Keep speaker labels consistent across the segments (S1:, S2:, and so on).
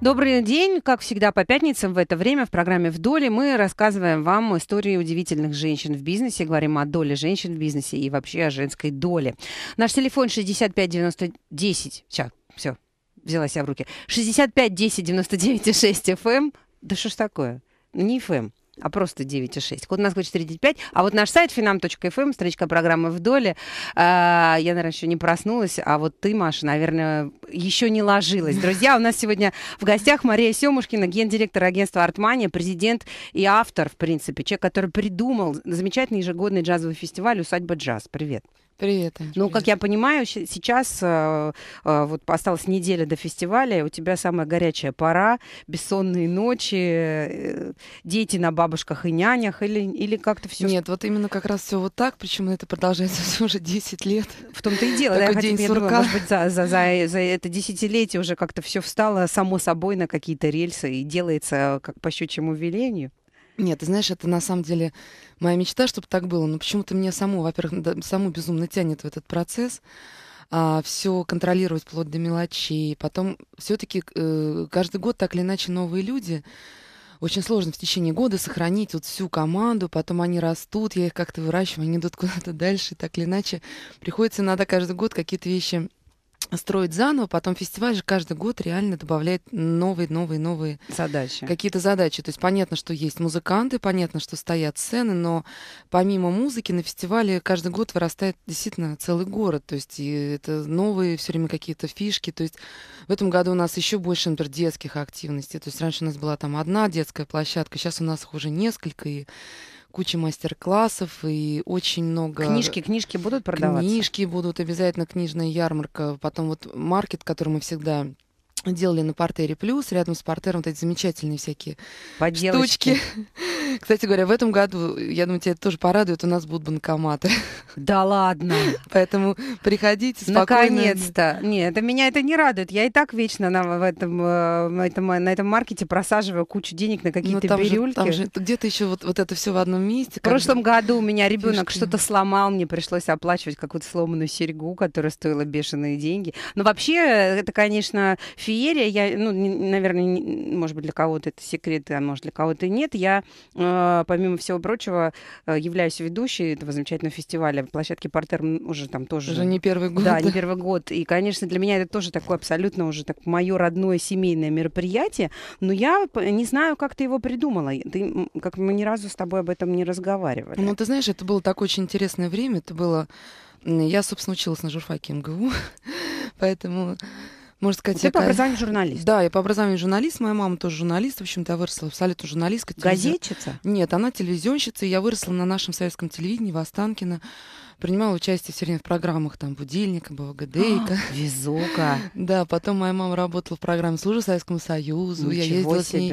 S1: Добрый день. Как всегда, по пятницам в это время в программе «Вдоле» мы рассказываем вам истории удивительных женщин в бизнесе, говорим о доле женщин в бизнесе и вообще о женской доле. Наш телефон 65 90 10. Сейчас, все, взяла себя в руки. 65 10 99 6 FM. Да что ж такое? Не FM а просто 9,6. Код Москвы 495. А вот наш сайт finam.fm, эм, страничка программы в доле. А, я, наверное, еще не проснулась, а вот ты, Маша, наверное, еще не ложилась. Друзья, у нас сегодня в гостях Мария Семушкина, гендиректор агентства «Артмания», президент и автор, в принципе, человек, который придумал замечательный ежегодный джазовый фестиваль «Усадьба джаз». Привет. Привет. Анж, ну, привет. как я понимаю, сейчас э, э, вот осталась неделя до фестиваля, у тебя самая горячая пора, бессонные ночи, э, дети на бабушках и нянях, или, или как-то все. Нет, вот именно как раз все вот так, причем это продолжается уже 10 лет. В том-то и дело, Такой да, день я, хотела, я думала, может быть, за, за, за, за это десятилетие уже как-то все встало само собой на какие-то рельсы и делается как по щучьему велению. Нет, ты знаешь, это на самом
S2: деле моя мечта, чтобы так было. Но почему-то меня саму, во-первых, да, саму безумно тянет в этот процесс. А, все контролировать вплоть до мелочей. Потом все-таки э, каждый год так или иначе новые люди. Очень сложно в течение года сохранить вот всю команду, потом они растут, я их как-то выращиваю, они идут куда-то дальше, так или иначе. Приходится иногда каждый год какие-то вещи строить заново, потом фестиваль же каждый год реально добавляет новые, новые, новые задачи. Какие-то задачи. То есть понятно, что есть музыканты, понятно, что стоят сцены, но помимо музыки на фестивале каждый год вырастает действительно целый город. То есть и это новые все время какие-то фишки. То есть в этом году у нас еще больше, например, детских активностей. То есть раньше у нас была там одна детская площадка, сейчас у нас их уже несколько. И куча мастер-классов и очень много... Книжки, книжки будут продаваться? Книжки будут, обязательно книжная ярмарка. Потом вот маркет, который мы всегда делали на Портере Плюс, рядом с Портером вот эти замечательные всякие Поделочки. штучки. Кстати говоря, в этом году, я думаю, тебя это тоже порадует, у нас будут банкоматы. Да ладно. Поэтому приходите спокойно. Наконец-то.
S1: Нет, это меня это не радует. Я и так вечно на, в этом, э, этом, на этом маркете просаживаю кучу денег на какие-то ну, бирюльки. Же, там же где-то еще вот, вот это все в одном месте. В прошлом бы. году у меня ребенок что-то сломал, мне пришлось оплачивать какую-то сломанную серьгу, которая стоила бешеные деньги. Но вообще, э, это, конечно, феерия. Я, ну, наверное, не, может быть, для кого-то это секрет, а может, для кого-то нет. Я э, Э, помимо всего прочего, э, являюсь ведущей этого замечательного фестиваля. Площадки Портер уже там тоже... Уже не первый год. Да, не первый год. И, конечно, для меня это тоже такое абсолютно уже так мое родное семейное мероприятие. Но я не знаю, как ты его придумала. Ты, как мы ни разу с тобой об этом не разговаривали. Ну, ты знаешь, это было такое очень интересное время. Это было... Я, собственно, училась
S2: на журфаке МГУ, поэтому можно сказать... Ты такая... по образованию журналист. Да, я по образованию журналист. Моя мама тоже журналист. В общем-то, я выросла абсолютно журналистка. Телевизи... Газетчица? Нет, она телевизионщица. И я выросла на нашем советском телевидении в Останкино. Принимала участие все время в программах там «Будильника», «БВГД». А, везука. Да, потом моя мама работала в программе «Служа Советскому Союзу». Ничего я ездила себе. с ней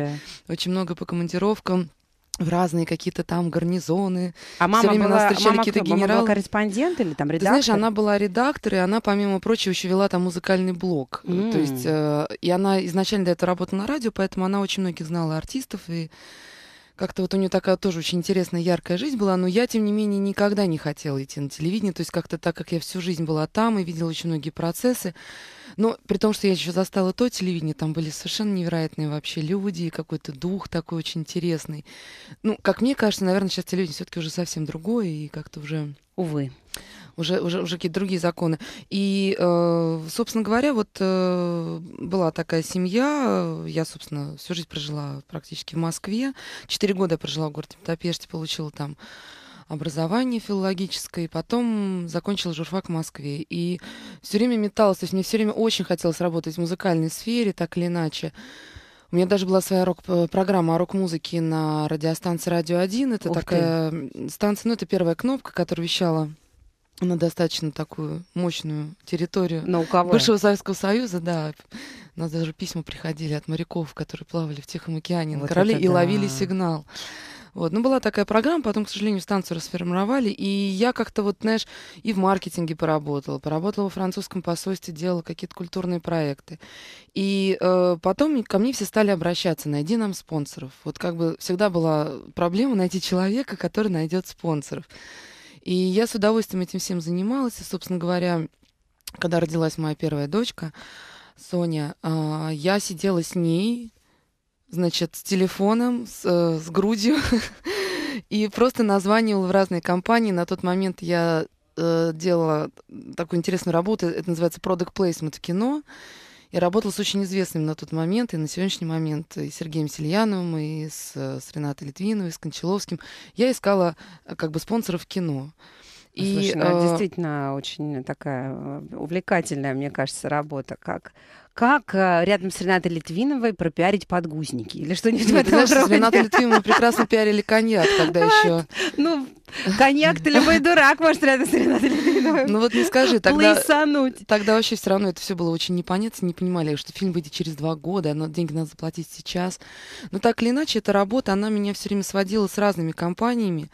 S2: очень много по командировкам в разные какие-то там гарнизоны. А мама время была, нас встречали какие-то генералы. Мама была
S1: корреспондент или там редактор? Ты знаешь, она
S2: была редактор, и она, помимо прочего, еще вела там музыкальный блог. Mm. То есть, э, и она изначально для этого работала на радио, поэтому она очень многих знала артистов и как-то вот у нее такая тоже очень интересная, яркая жизнь была, но я, тем не менее, никогда не хотела идти на телевидение, то есть как-то так, как я всю жизнь была там и видела очень многие процессы, но при том, что я еще застала то телевидение, там были совершенно невероятные вообще люди, и какой-то дух такой очень интересный. Ну, как мне кажется, наверное, сейчас телевидение все-таки уже совсем другое и как-то уже... Увы уже, уже, уже какие-то другие законы. И, э, собственно говоря, вот э, была такая семья, я, собственно, всю жизнь прожила практически в Москве, четыре года прожила в городе Петапеште, получила там образование филологическое, и потом закончила журфак в Москве. И все время металась, то есть мне все время очень хотелось работать в музыкальной сфере, так или иначе. У меня даже была своя рок-программа э, о рок-музыке на радиостанции «Радио 1». Это Ух такая ты. станция, ну, это первая кнопка, которая вещала на достаточно такую мощную территорию Науковая. бывшего Советского Союза, да. У нас даже письма приходили от моряков, которые плавали в Тихом океане вот на корабле и да. ловили сигнал. Вот. Ну, была такая программа, потом, к сожалению, станцию расформировали, и я как-то вот, знаешь, и в маркетинге поработала, поработала во французском посольстве, делала какие-то культурные проекты. И э, потом ко мне все стали обращаться, найди нам спонсоров. Вот как бы всегда была проблема найти человека, который найдет спонсоров. И я с удовольствием этим всем занималась. И, собственно говоря, когда родилась моя первая дочка, Соня, а, я сидела с ней, значит, с телефоном, с, э, с грудью, и просто названивала в разные компании. На тот момент я э, делала такую интересную работу, это называется Product Placement в кино. Uh, и работал с очень известными на тот момент и на сегодняшний момент и Сергеем Сельяновым, и с, э, с Ренатой Литвиновой, и с Кончаловским. Я искала э, как бы спонсоров кино. И, Слушай, ну, э...
S1: действительно очень такая э, увлекательная, мне кажется, работа. Как, как э, рядом с Ренатой Литвиновой пропиарить подгузники или что-нибудь в этом знаешь, роде. С Ренатой Литвиновой прекрасно пиарили коньяк тогда еще. Ну, коньяк ты любой дурак может рядом с Ренатой Литвиновой Ну вот не скажи, тогда...
S2: Тогда вообще все равно это все было очень непонятно, не понимали, что фильм выйдет через два года, а но деньги надо заплатить сейчас. Но так или иначе, эта работа, она меня все время сводила с разными компаниями.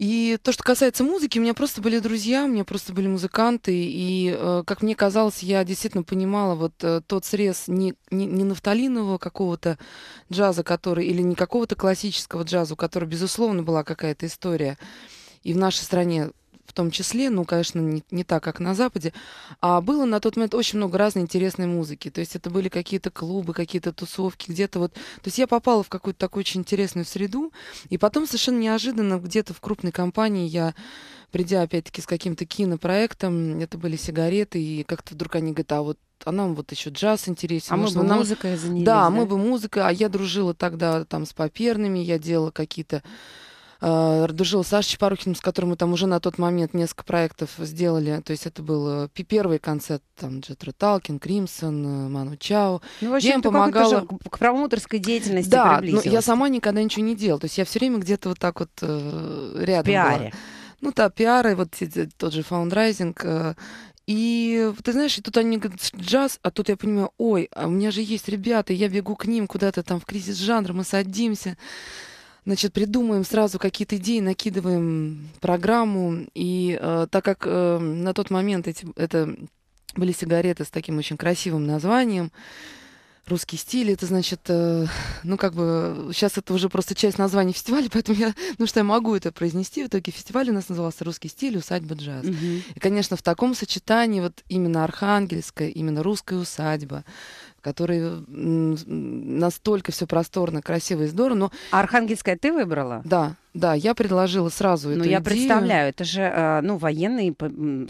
S2: И то, что касается музыки, у меня просто были друзья, у меня просто были музыканты, и, э, как мне казалось, я действительно понимала вот э, тот срез не, не, не нафталинового какого-то джаза, который, или не какого-то классического джаза, у которого, безусловно, была какая-то история. И в нашей стране в том числе, ну, конечно, не, не так, как на Западе, а было на тот момент очень много разной интересной музыки. То есть это были какие-то клубы, какие-то тусовки, где-то вот... То есть я попала в какую-то такую очень интересную среду, и потом совершенно неожиданно где-то в крупной компании я придя опять-таки с каким-то кинопроектом, это были сигареты, и как-то вдруг они говорят, а вот а нам вот еще джаз интересен. А может, мы бы нам... музыкой
S1: занялись. Да, да, мы бы
S2: музыкой, а я дружила тогда там с паперными, я делала какие-то Радужил э, Сашич Парухин, с которым мы там уже на тот момент несколько проектов сделали. То есть это был э, первый концерт, там, Джетро Талкин, Кримсон, э, Ману Чао. Ну, в общем, я им помогала...
S1: к промоутерской деятельности Да, но ну, я
S2: сама никогда ничего не делала. То есть я все время где-то вот так вот рядом в пиаре. была. Ну да, пиары, вот тот же фаундрайзинг. И ты знаешь, и тут они говорят джаз, а тут я понимаю, ой, а у меня же есть ребята, я бегу к ним куда-то там в кризис жанра, мы садимся. Значит, придумаем сразу какие-то идеи, накидываем программу. И э, так как э, на тот момент эти, это были сигареты с таким очень красивым названием, русский стиль, это значит, э, ну как бы, сейчас это уже просто часть названия фестиваля, поэтому я, ну что я могу это произнести, в итоге фестиваль у нас назывался «Русский стиль, усадьба джаз». Угу. И, конечно, в таком сочетании вот именно архангельская, именно русская усадьба, который
S1: настолько
S2: все просторно, красиво и здорово. Но... А Архангельское ты выбрала? Да. Да, я
S1: предложила сразу Но ну, эту я идею. представляю, это же, э, ну, военный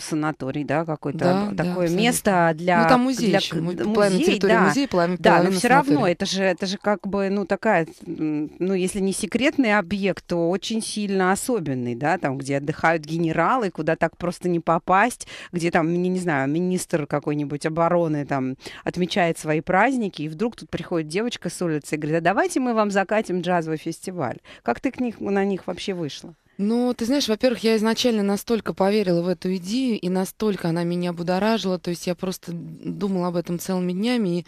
S1: санаторий, да, какой-то да, такое да, место для... Ну, там музей для, еще, музей, территории да. музея, половина Да, но все равно, это же, это же как бы, ну, такая, ну, если не секретный объект, то очень сильно особенный, да, там, где отдыхают генералы, куда так просто не попасть, где там, не, не знаю, министр какой-нибудь обороны там отмечает свои праздники, и вдруг тут приходит девочка с улицы и говорит, а давайте мы вам закатим джазовый фестиваль. Как ты к ним на них вообще вышло?
S2: Ну, ты знаешь, во-первых, я изначально настолько поверила в эту идею, и настолько она меня будоражила, то есть я просто думала об этом целыми днями, и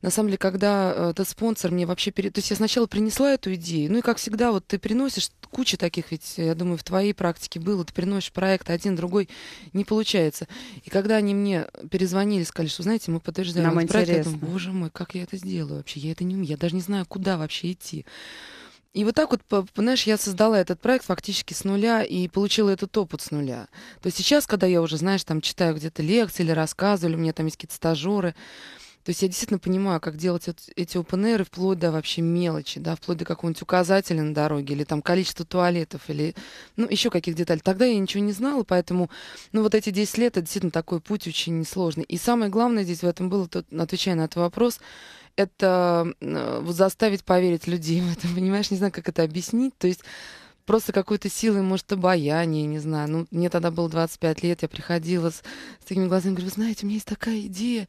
S2: на самом деле, когда э, этот спонсор мне вообще... Пере... То есть я сначала принесла эту идею, ну и как всегда, вот ты приносишь куча таких, ведь, я думаю, в твоей практике было, ты приносишь проект, один, другой, не получается. И когда они мне перезвонили, сказали, что, знаете, мы подтверждаем Нам этот проект, я думаю, боже мой, как я это сделаю вообще, я это не умею, я даже не знаю, куда вообще идти. И вот так вот, знаешь, я создала этот проект фактически с нуля и получила этот опыт с нуля. То есть сейчас, когда я уже, знаешь, там читаю где-то лекции или рассказы, или у меня там есть какие-то стажеры, то есть я действительно понимаю, как делать эти open вплоть до вообще мелочи, да, вплоть до какого-нибудь указателя на дороге, или там количество туалетов, или ну, еще каких деталей. Тогда я ничего не знала, поэтому, ну, вот эти 10 лет, это действительно такой путь очень несложный. И самое главное здесь в этом было, тут, отвечая на этот вопрос, это вот э, заставить поверить людей в это, понимаешь? Не знаю, как это объяснить. То есть просто какой-то силой, может, обаяние, не знаю. Ну, мне тогда было 25 лет, я приходила с, с такими глазами, говорю, вы знаете, у меня есть такая идея.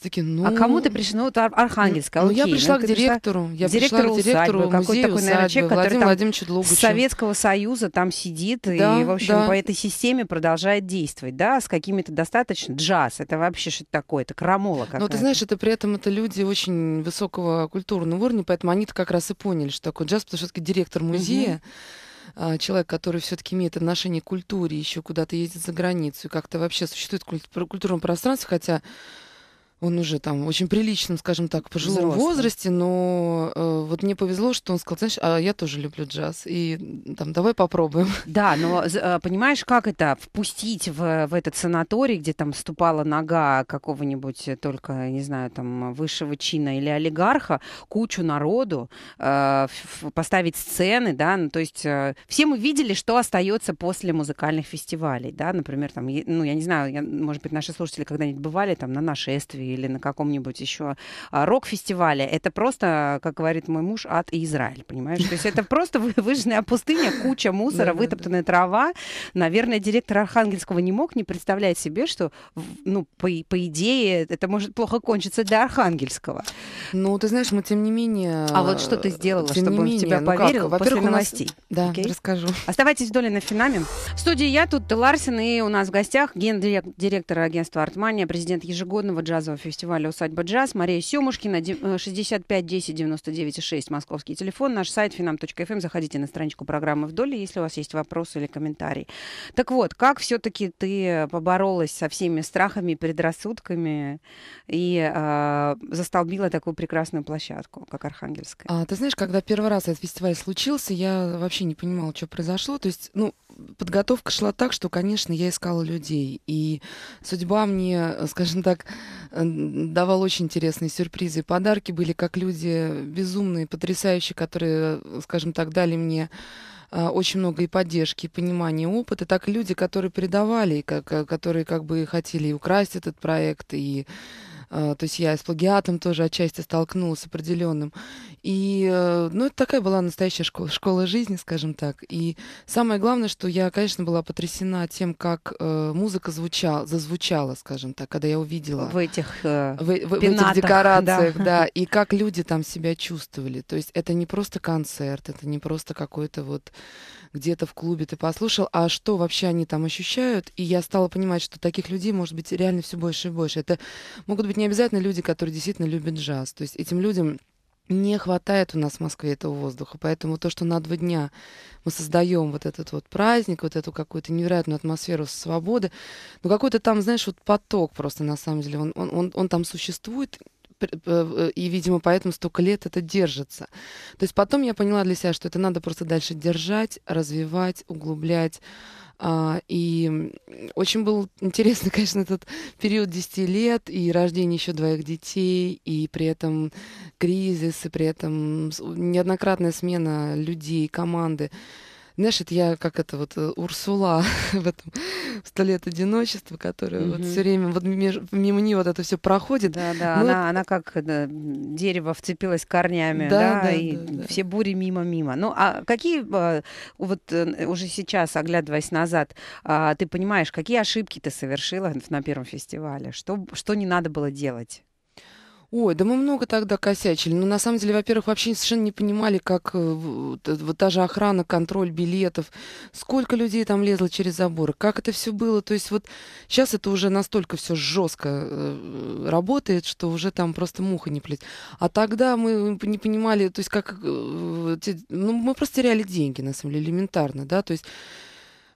S2: Таки, ну... А кому ты пришла? Ну, вот Архангельская, ну, ну окей. Я ну, пришла ну, к директору. Я директору пришла к директору усадьбы, какой-то такой, наверное, человек, Владимир который там Лугачев. Советского
S1: Союза там сидит да, и, в общем, да. по этой системе продолжает действовать, да, с какими-то достаточно... Джаз, это вообще что-то такое, это крамола ну, какая-то. Но ты знаешь,
S2: это при этом это люди очень высокого культурного уровня, поэтому они-то как раз и поняли, что такое джаз, потому что все-таки директор музея, а, человек, который все-таки имеет отношение к культуре, еще куда-то ездит за границу, и как-то вообще существует в культурном пространстве, хотя он уже там очень приличном, скажем так, пожилом Взрослым. возрасте, но э, вот мне повезло, что он сказал, знаешь, а я тоже люблю джаз, и там давай попробуем.
S1: Да, но э, понимаешь, как это впустить в, в этот санаторий, где там ступала нога какого-нибудь э, только, не знаю, там высшего чина или олигарха, кучу народу, э, поставить сцены, да, ну, то есть э, все мы видели, что остается после музыкальных фестивалей, да, например, там, ну я не знаю, я, может быть, наши слушатели когда-нибудь бывали там на нашествии или на каком-нибудь еще а, рок-фестивале. Это просто, как говорит мой муж, ад и Израиль, понимаешь? То есть это просто выжженная пустыня, куча мусора, вытоптанная трава. Наверное, директор Архангельского не мог не представлять себе, что, ну, по, по идее, это может плохо кончиться для Архангельского. Ну, ты знаешь, мы тем не менее... А вот что ты сделала, тем чтобы он менее, в тебя ну поверил как? после новостей? Нас... Да, okay? расскажу. Оставайтесь вдоль на финами. В студии я, тут Ларсин, и у нас в гостях гендиректор агентства «Артмания», президент ежегодного джазового фестиваля «Усадьба джаз». Мария Семушкина, 65 10 99 6, московский телефон. Наш сайт finam.fm. Эм. Заходите на страничку программы «Вдоль», если у вас есть вопросы или комментарии. Так вот, как все-таки ты поборолась со всеми страхами, предрассудками и э, застолбила такую прекрасную площадку, как Архангельская?
S2: А, ты знаешь, когда первый раз этот фестиваль случился, я вообще не понимала, что произошло. То есть, ну, подготовка шла так, что, конечно, я искала людей. И судьба мне, скажем так, давал очень интересные сюрпризы и подарки. Были как люди безумные, потрясающие, которые, скажем так, дали мне а, очень много и поддержки, и понимания, и опыта, так и люди, которые передавали, которые как бы хотели и украсть этот проект, и а, то есть я с плагиатом тоже отчасти столкнулась с определенным. И, э, ну, это такая была настоящая школа, школа жизни, скажем так. И самое главное, что я, конечно, была потрясена тем, как э, музыка звучала, зазвучала, скажем так, когда я увидела. В этих, э, в, в, пенатах, в этих декорациях, да. да. И как люди там себя чувствовали. То есть это не просто концерт, это не просто какой-то вот где-то в клубе ты послушал, а что вообще они там ощущают? И я стала понимать, что таких людей может быть реально все больше и больше. Это могут быть не обязательно люди, которые действительно любят джаз. То есть этим людям не хватает у нас в Москве этого воздуха. Поэтому то, что на два дня мы создаем вот этот вот праздник, вот эту какую-то невероятную атмосферу свободы, ну какой-то там, знаешь, вот поток просто на самом деле, он, он, он, он там существует, Э, и, видимо, поэтому столько лет это держится. То есть потом я поняла для себя, что это надо просто дальше держать, развивать, углублять. А, и очень был интересный, конечно, этот период 10 лет и рождение еще двоих детей, и при этом кризис, и при этом неоднократная смена людей, команды. Знаешь, это я как это вот э, Урсула в этом «Сто одиночества», которая угу. вот все
S1: время вот мимо нее вот это все проходит. Да-да, она, вот... она как да, дерево вцепилась корнями, да, да, да и да, да. все бури мимо-мимо. Ну, а какие, э, вот э, уже сейчас, оглядываясь назад, а, ты понимаешь, какие ошибки ты совершила на первом фестивале? Что, что не надо было делать? Ой, да мы много тогда косячили.
S2: но ну, на самом деле, во-первых, вообще совершенно не понимали, как э, э, вот та же охрана, контроль билетов, сколько людей там лезло через заборы, как это все было. То есть вот сейчас это уже настолько все жестко э, работает, что уже там просто муха не плетет. А тогда мы не понимали, то есть как... Ну, мы просто теряли деньги, на самом деле, элементарно, да, то есть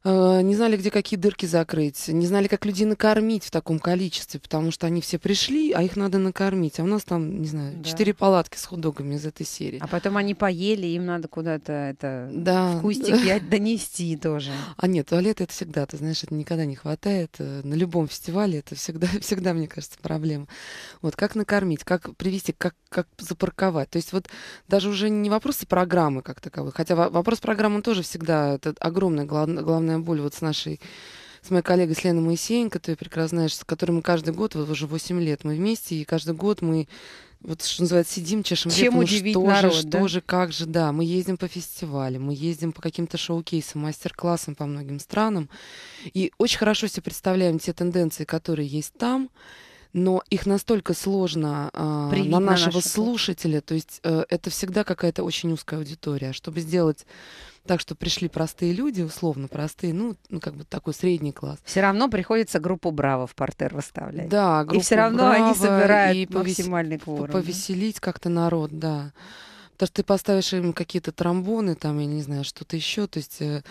S2: Э, не знали, где какие дырки закрыть, не знали, как людей накормить в таком количестве, потому что они все пришли, а их надо накормить. А у нас там, не знаю, четыре да. палатки с худогами из этой серии. А
S1: потом они поели, им надо куда-то это да. в кустик
S2: донести тоже. А нет, туалет это всегда, ты знаешь, это никогда не хватает. Э, на любом фестивале это всегда, всегда мне кажется, проблема. Вот как накормить, как привести, как, как запарковать. То есть вот даже уже не вопросы программы как таковой, хотя вопрос программы тоже всегда это огромная главная головная боль вот с нашей с моей коллегой с Моисеенко, ты прекрасно знаешь, с которой мы каждый год, вот уже 8 лет мы вместе, и каждый год мы вот что называется, сидим, чешем Чем ну, что народ, же, да? что же, как же, да. Мы ездим по фестивалям, мы ездим по каким-то шоу-кейсам, мастер-классам по многим странам. И очень хорошо себе представляем те тенденции, которые есть там, но их настолько сложно э, на нашего на слушателя, то есть э, это всегда какая-то очень узкая аудитория. Чтобы сделать так, что пришли простые люди, условно простые, ну, ну как бы такой средний класс. Все равно приходится группу Браво в портер выставлять. Да, группу И все равно Браво, они собирают и повес... кворум. Повеселить да? как-то народ, да. Потому что ты поставишь им какие-то тромбоны, там, я не знаю, что-то еще, то есть... Э,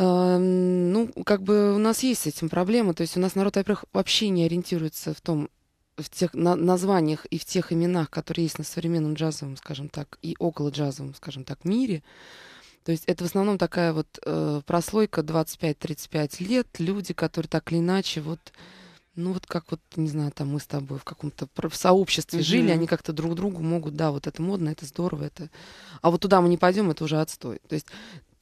S2: Эм, ну, как бы у нас есть с этим проблема. То есть у нас народ, во-первых, вообще не ориентируется в том, в тех на, названиях и в тех именах, которые есть на современном джазовом, скажем так, и около джазовом, скажем так, мире. То есть это в основном такая вот э, прослойка 25-35 лет, люди, которые так или иначе вот, ну вот как вот, не знаю, там мы с тобой в каком-то в сообществе mm-hmm. жили, они как-то друг другу могут, да, вот это модно, это здорово, это... А вот туда мы не пойдем, это уже отстой. То есть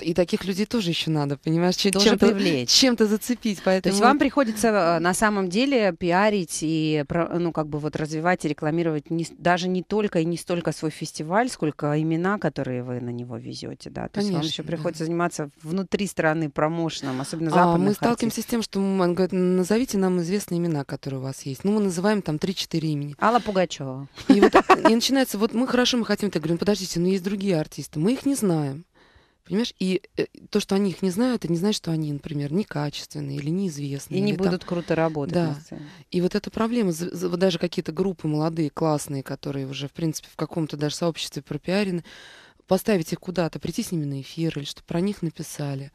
S2: и таких людей тоже еще надо, понимаешь, чем, чем привлечь. чем-то зацепить. Поэтому... То есть вам
S1: приходится э, на самом деле пиарить и ну, как бы вот развивать и рекламировать не, даже не только и не столько свой фестиваль, сколько имена, которые вы на него везете. Да? То Конечно, есть вам еще приходится да. заниматься внутри страны промоушеном, особенно а, западных а, Мы сталкиваемся
S2: с тем, что он говорит, назовите нам известные имена, которые у вас есть. Ну, мы называем там 3-4 имени.
S1: Алла Пугачева.
S2: И, вот, э, и начинается, вот мы хорошо, мы хотим, так говорим, «Ну, подождите, но ну, есть другие артисты, мы их не знаем. Понимаешь? И э, то, что они их не знают, это не значит, что они, например, некачественные или неизвестные. И не будут там... круто работать. Да. И вот эта проблема, даже какие-то группы молодые, классные, которые уже, в принципе, в каком-то даже сообществе пропиарены, поставить их куда-то, прийти с ними на эфир или что про них написали.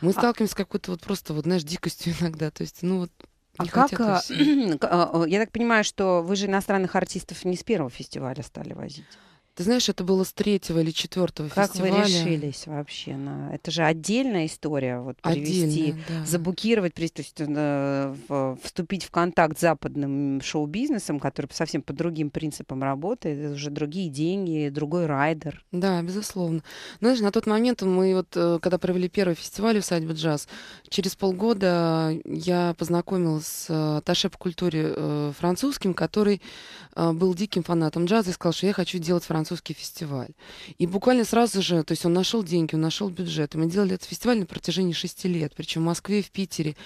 S2: Мы а сталкиваемся с какой-то вот просто, вот, знаешь, дикостью иногда. То есть, ну вот а не как, а,
S1: а, я так понимаю, что вы же иностранных артистов не с первого фестиваля стали возить? Ты знаешь, это было с третьего или четвертого фестиваля. Как вы решились вообще на... Это же отдельная история, вот привести, да. заблокировать, то есть э, вступить в контакт с западным шоу-бизнесом, который совсем по другим принципам работает, это уже другие деньги, другой райдер.
S2: Да, безусловно. Знаешь, на тот момент мы вот, э, когда провели первый фестиваль в «Садьба джаз», через полгода я познакомилась с Таше по культуре э, французским, который э, был диким фанатом джаза и сказал, что я хочу делать француз французский фестиваль. И буквально сразу же, то есть он нашел деньги, он нашел бюджет. И мы делали этот фестиваль на протяжении шести лет, причем в Москве, в Питере.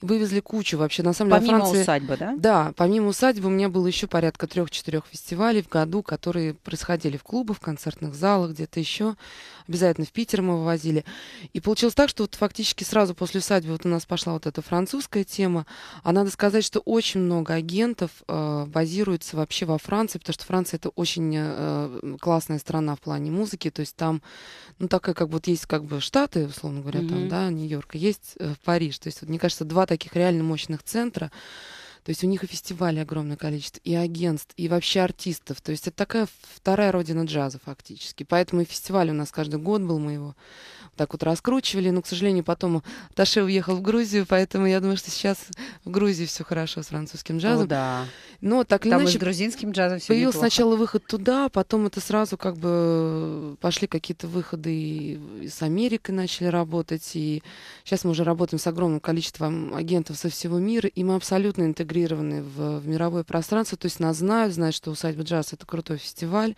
S2: И вывезли кучу вообще. На самом деле, помимо Франции, усадьбы, да? Да, помимо усадьбы у меня было еще порядка трех-четырех фестивалей в году, которые происходили в клубах, в концертных залах, где-то еще. Обязательно в Питер мы вывозили. И получилось так, что вот фактически сразу после усадьбы вот у нас пошла вот эта французская тема. А надо сказать, что очень много агентов э, базируется вообще во Франции, потому что Франция это очень э, классная страна в плане музыки, то есть там, ну, такая, как вот есть как бы Штаты, условно говоря, mm-hmm. там, да, Нью-Йорк, есть э, Париж, то есть, вот, мне кажется, два таких реально мощных центра, то есть у них и фестивалей огромное количество, и агентств, и вообще артистов. То есть это такая вторая родина джаза фактически. Поэтому и фестиваль у нас каждый год был, мы его так вот раскручивали. Но, к сожалению, потом Таше уехал в Грузию, поэтому я думаю, что сейчас в Грузии все хорошо с французским джазом. О, да. Но так или иначе... грузинским
S1: джазом все Появился неплохо. сначала
S2: выход туда, потом это сразу как бы э, пошли какие-то выходы и, и с Америкой начали работать. И сейчас мы уже работаем с огромным количеством агентов со всего мира, и мы абсолютно интегрируем интегрированы в, в мировое пространство, то есть нас знают, знают, что «Усадьба джаз» — это крутой фестиваль,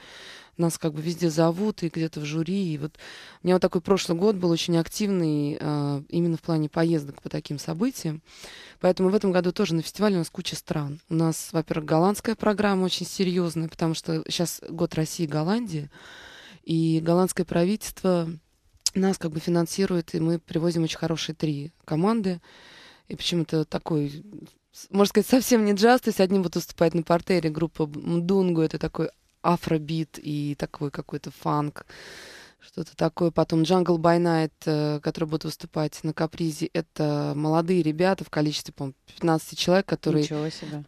S2: нас как бы везде зовут и где-то в жюри. И вот у меня вот такой прошлый год был очень активный э, именно в плане поездок по таким событиям. Поэтому в этом году тоже на фестивале у нас куча стран. У нас, во-первых, голландская программа очень серьезная, потому что сейчас год России и Голландии, и голландское правительство нас как бы финансирует, и мы привозим очень хорошие три команды. И почему-то такой можно сказать, совсем не джаз, то есть одним вот выступает на портере группа Мдунгу, это такой афробит и такой какой-то фанк что-то такое. Потом Jungle by Night, который будет выступать на Капризе, это молодые ребята в количестве, по 15 человек, которые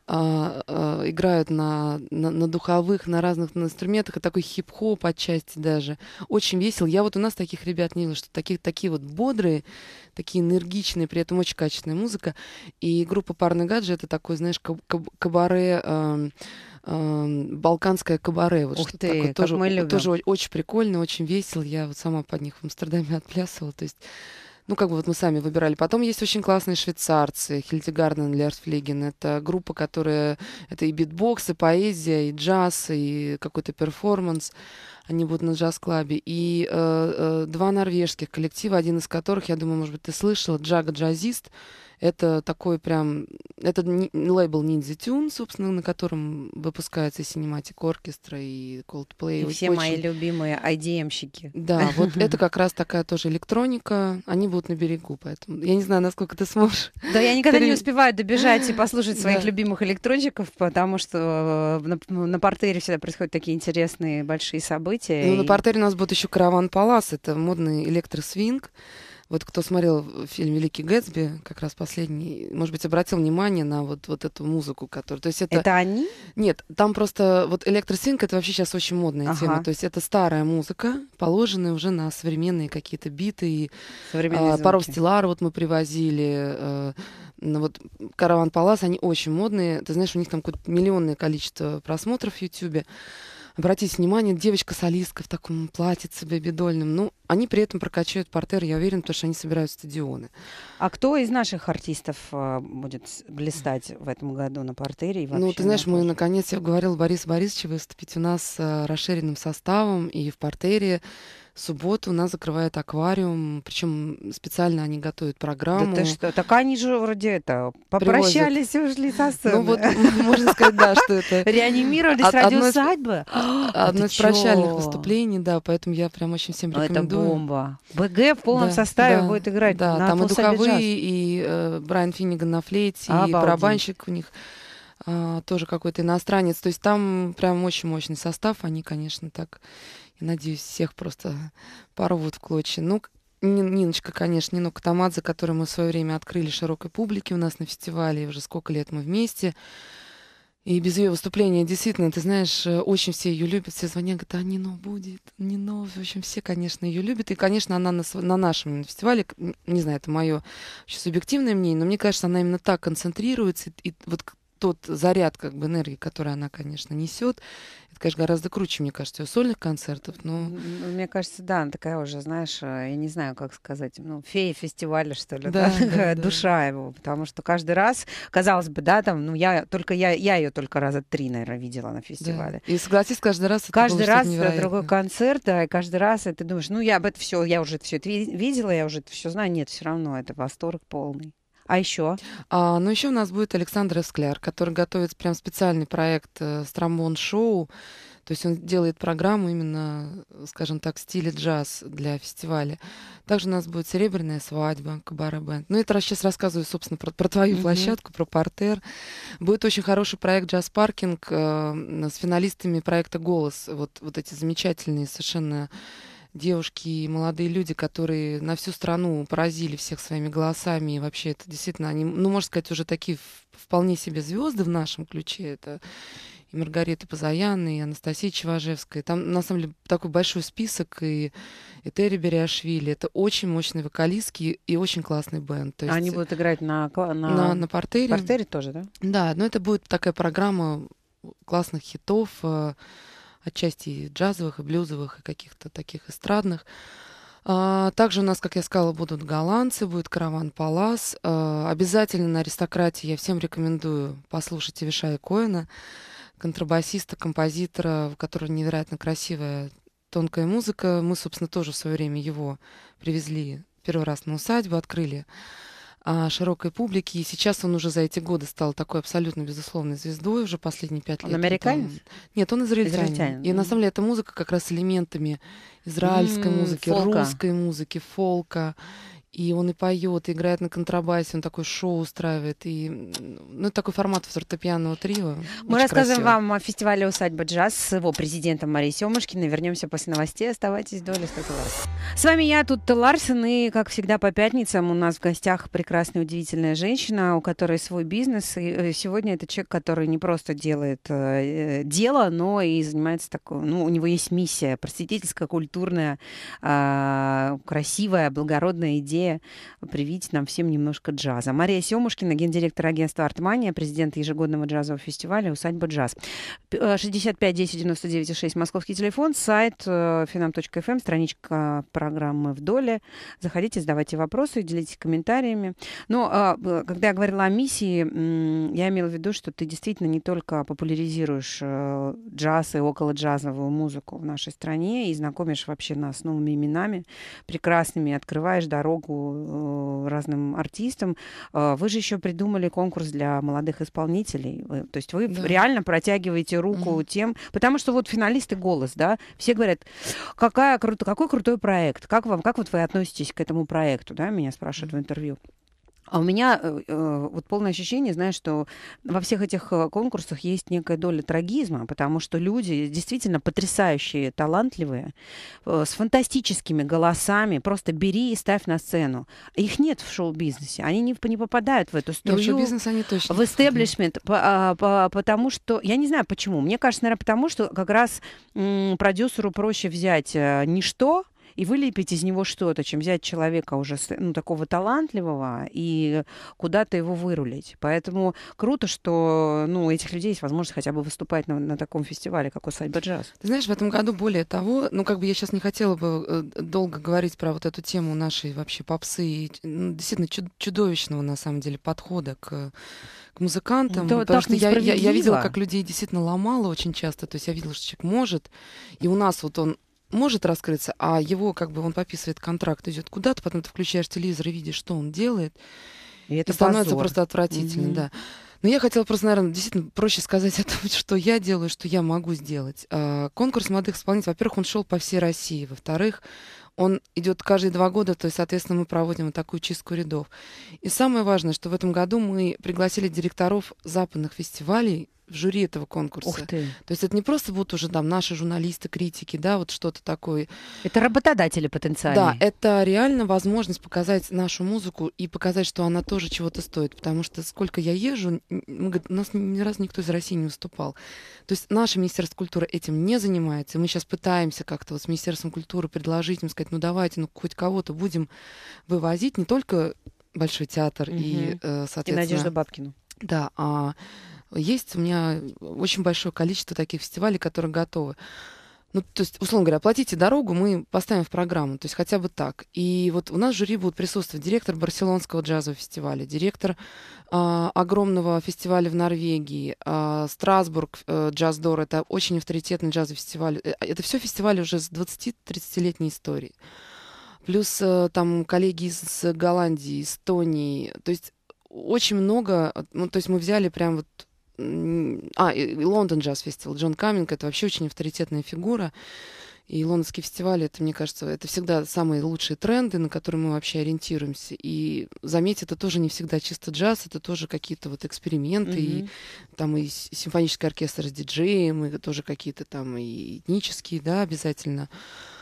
S2: а, а, играют на, на, на духовых, на разных на инструментах, и такой хип-хоп отчасти даже. Очень весело. Я вот у нас таких ребят не видела, что таких, такие вот бодрые, такие энергичные, при этом очень качественная музыка. И группа Парный Гаджи это такой, знаешь, каб кабаре... Э, балканское кабаре. Вот Ух ты, такое. Как тоже, мы любим. тоже очень прикольно, очень весело. Я вот сама под них в Амстердаме отплясывала. То есть ну, как бы вот мы сами выбирали. Потом есть очень классные швейцарцы, Хильдегарден, Лерфлеген. Это группа, которая... Это и битбокс, и поэзия, и джаз, и какой-то перформанс. Они будут на джаз-клабе. И э, э, два норвежских коллектива, один из которых, я думаю, может быть, ты слышала, Джага Джазист. Это такой прям... Это ни... лейбл Ninja Tune, собственно, на котором выпускается и Cinematic Orchestra, и Coldplay. И очень... все мои
S1: любимые IDM-щики. Да, вот это
S2: как раз такая тоже электроника. Они
S1: будут на берегу, поэтому... Я не знаю, насколько ты сможешь... Да, я никогда не успеваю добежать и послушать своих любимых электронщиков, потому что э, на портере всегда происходят такие интересные большие события. Ну, на портере
S2: у нас будет еще караван Палас. Это модный электросвинг. Вот кто смотрел фильм «Великий Гэтсби», как раз последний, может быть, обратил внимание на вот, вот эту музыку, которая... То есть это... это они? Нет, там просто... Вот электросинг — это вообще сейчас очень модная ага. тема. То есть это старая музыка, положенная уже на современные какие-то биты. И,
S1: современные а, Паров
S2: Стеллар вот мы привозили... А, ну, вот «Караван Палас», они очень модные. Ты знаешь, у них там какое-то миллионное количество просмотров в Ютьюбе. Обратите внимание, девочка-солистка в таком платьице бедольном. Ну, они при этом прокачают портер, я уверен, потому что они
S1: собирают стадионы. А кто из наших артистов э, будет блистать в этом году на портере? И ну, ты знаешь,
S2: мы, наконец, я говорила, Борис Борисович выступить у нас э, расширенным составом и в портере субботу у нас закрывает аквариум, причем специально они готовят программу. Да ты что,
S1: так они же вроде это, попрощались и ушли со ну сцены. Ну вот,
S2: можно сказать, да, что это... Реанимировались Од- ради одной
S1: усадьбы? Одно из а прощальных
S2: выступлений, да, поэтому я прям очень всем ну, рекомендую. Это бомба. БГ в полном составе будет играть Да, там и духовые, и э, Брайан Финниган на флейте, и барабанщик у них а, тоже какой-то иностранец. То есть там прям очень мощный состав, они, конечно, так я надеюсь, всех просто порвут в клочья. Ну, Ниночка, конечно, Нино Катамадзе, которую мы в свое время открыли широкой публике у нас на фестивале, уже сколько лет мы вместе. И без ее выступления, действительно, ты знаешь, э, очень все ее любят, все звонят, говорят, а Нино ну будет, Нино, ну». в общем, все, конечно, ее любят. И, конечно, она на, на нашем фестивале, не знаю, это мое субъективное мнение, но мне кажется, она именно так концентрируется, и, и вот тот заряд как бы энергии, который она, конечно, несет, это, конечно, гораздо круче, мне кажется, у сольных концертов, но...
S1: Мне кажется, да, она такая уже, знаешь, э, я не знаю, как сказать, ну, фея фестиваля, что ли, да, да, да, да. душа его, потому что каждый раз, казалось бы, да, там, ну, я только, я, я ее только раза три, наверное, видела на фестивале. Да. И согласись, каждый раз это Каждый раз это другой концерт, да, и каждый раз это думаешь, ну, я об этом все, я уже это все это видела, я уже это все знаю, нет, все равно это восторг полный. А еще? А, ну, еще у нас будет Александр Эскляр,
S2: который готовит прям специальный проект э, «Стромбон Шоу». То есть он делает программу именно, скажем так, в стиле джаз для фестиваля. Также у нас будет «Серебряная свадьба», «Кабаре Бенд». Ну, это сейчас рассказываю, собственно, про, про твою mm-hmm. площадку, про портер. Будет очень хороший проект «Джаз-паркинг» э, с финалистами проекта «Голос». Вот, вот эти замечательные совершенно девушки и молодые люди, которые на всю страну поразили всех своими голосами. И вообще это действительно, они, ну, можно сказать, уже такие вполне себе звезды в нашем ключе. Это и Маргарита Пазаян, и Анастасия Чеважевская. Там, на самом деле, такой большой список, и, и Терри Бериашвили. Это очень мощные вокалистки и очень классный бенд. То есть, Они будут
S1: играть на, на... на, на портере. портере тоже, да?
S2: Да, но это будет такая программа классных хитов, э, отчасти и джазовых, и блюзовых, и каких-то таких эстрадных. А, также у нас, как я сказала, будут голландцы, будет караван Палас. А, обязательно на аристократии я всем рекомендую послушать Эвишая Коина, контрабасиста, композитора, у которого невероятно красивая тонкая музыка. Мы, собственно, тоже в свое время его привезли первый раз на усадьбу, открыли а, широкой публики. И сейчас он уже за эти годы стал такой абсолютно безусловной звездой, уже последние пять лет. Он американец? Он... Нет, он израильтянин. израильтянин и на самом деле эта музыка как раз элементами израильской музыки, фолка. русской музыки, фолка. И он и поет, и играет на контрабасе, он такое шоу устраивает. И, ну, такой формат
S1: фортепианного трио. Мы рассказываем красиво. вам о фестивале «Усадьба джаз» с его президентом Марией Семушкиной. Вернемся после новостей. Оставайтесь доли вас. С вами я, тут Ларсен, и, как всегда, по пятницам у нас в гостях прекрасная, удивительная женщина, у которой свой бизнес. И э, сегодня это человек, который не просто делает э, э, дело, но и занимается такой... Ну, у него есть миссия просветительская, культурная, э, красивая, благородная идея поскорее привить нам всем немножко джаза. Мария Семушкина, гендиректор агентства «Артмания», президент ежегодного джазового фестиваля «Усадьба джаз». 65 10 99 6, московский телефон, сайт finam.fm, э, эм, страничка программы в доле. Заходите, задавайте вопросы, делитесь комментариями. Но ну, а, э, когда я говорила о миссии, я имела в виду, что ты действительно не только популяризируешь э, джаз и около джазовую музыку в нашей стране и знакомишь вообще нас с новыми именами прекрасными, открываешь дорогу Э, разным артистам. Э, вы же еще придумали конкурс для молодых исполнителей. То есть вы да. реально протягиваете руку угу. тем, потому что вот финалисты голос, да, все говорят, какая круто, какой крутой проект, как вам, как вот вы относитесь к этому проекту, да, меня спрашивают угу. в интервью. А у меня э, э, вот полное ощущение, знаешь, что во всех этих э, конкурсах есть некая доля трагизма, потому что люди действительно потрясающие, талантливые, э, с фантастическими голосами. Просто бери и ставь на сцену. Их нет в шоу-бизнесе. Они не, не попадают в эту струю. Нет, в шоу-бизнес они точно. В эстеблишмент. По, а, по, потому что... Я не знаю, почему. Мне кажется, наверное, потому что как раз м, продюсеру проще взять э, ничто, и вылепить из него что-то, чем взять человека уже ну, такого талантливого и куда-то его вырулить. Поэтому круто, что ну, этих людей есть возможность хотя бы выступать на, на таком фестивале, как «Усадьба джаз».
S2: Ты знаешь, в этом году более того, ну, как бы я сейчас не хотела бы э, долго говорить про вот эту тему нашей вообще попсы и ну, действительно чудовищного, на самом деле, подхода к, к музыкантам. Да, потому что я, я, я видела, как людей действительно ломало очень часто. То есть я видела, что человек может. И у нас вот он может раскрыться, а его, как бы, он подписывает контракт, идет куда-то, потом ты включаешь телевизор и видишь, что он делает. И это и становится позор. просто отвратительно, угу. да. Но я хотела просто, наверное, действительно проще сказать о том, что я делаю, что я могу сделать. А, конкурс молодых исполнителей, во-первых, он шел по всей России, во-вторых, он идет каждые два года, то есть, соответственно, мы проводим вот такую чистку рядов. И самое важное, что в этом году мы пригласили директоров западных фестивалей, в жюри этого конкурса. Ух ты. То есть это не просто будут уже там наши журналисты, критики, да, вот что-то такое. Это работодатели потенциальные. Да, это реально возможность показать нашу музыку и показать, что она тоже чего-то стоит. Потому что сколько я езжу, мы, говорит, нас ни разу никто из России не выступал. То есть наше Министерство культуры этим не занимается. Мы сейчас пытаемся как-то вот с Министерством культуры предложить им сказать, ну давайте, ну хоть кого-то будем вывозить, не только Большой театр угу. и, э, соответственно... И Надежда Бабкину. Да, а есть у меня очень большое количество таких фестивалей, которые готовы. Ну, то есть, условно говоря, оплатите дорогу, мы поставим в программу, то есть хотя бы так. И вот у нас в жюри будут присутствовать директор Барселонского джазового фестиваля, директор э, огромного фестиваля в Норвегии, э, Страсбург э, Джаз Дор, это очень авторитетный джазовый фестиваль. Э, это все фестивали уже с 20-30-летней историей. Плюс э, там коллеги из Голландии, Эстонии, то есть очень много, ну, то есть мы взяли прям вот а, и Лондон Джаз Фестивал. Джон Каминг — это вообще очень авторитетная фигура. И лондонские фестивали, это, мне кажется, это всегда самые лучшие тренды, на которые мы вообще ориентируемся. И, заметь, это тоже не всегда чисто джаз, это тоже какие-то вот эксперименты, mm-hmm. и там и симфонический оркестр с диджеем, и тоже какие-то там и этнические, да, обязательно. Uh,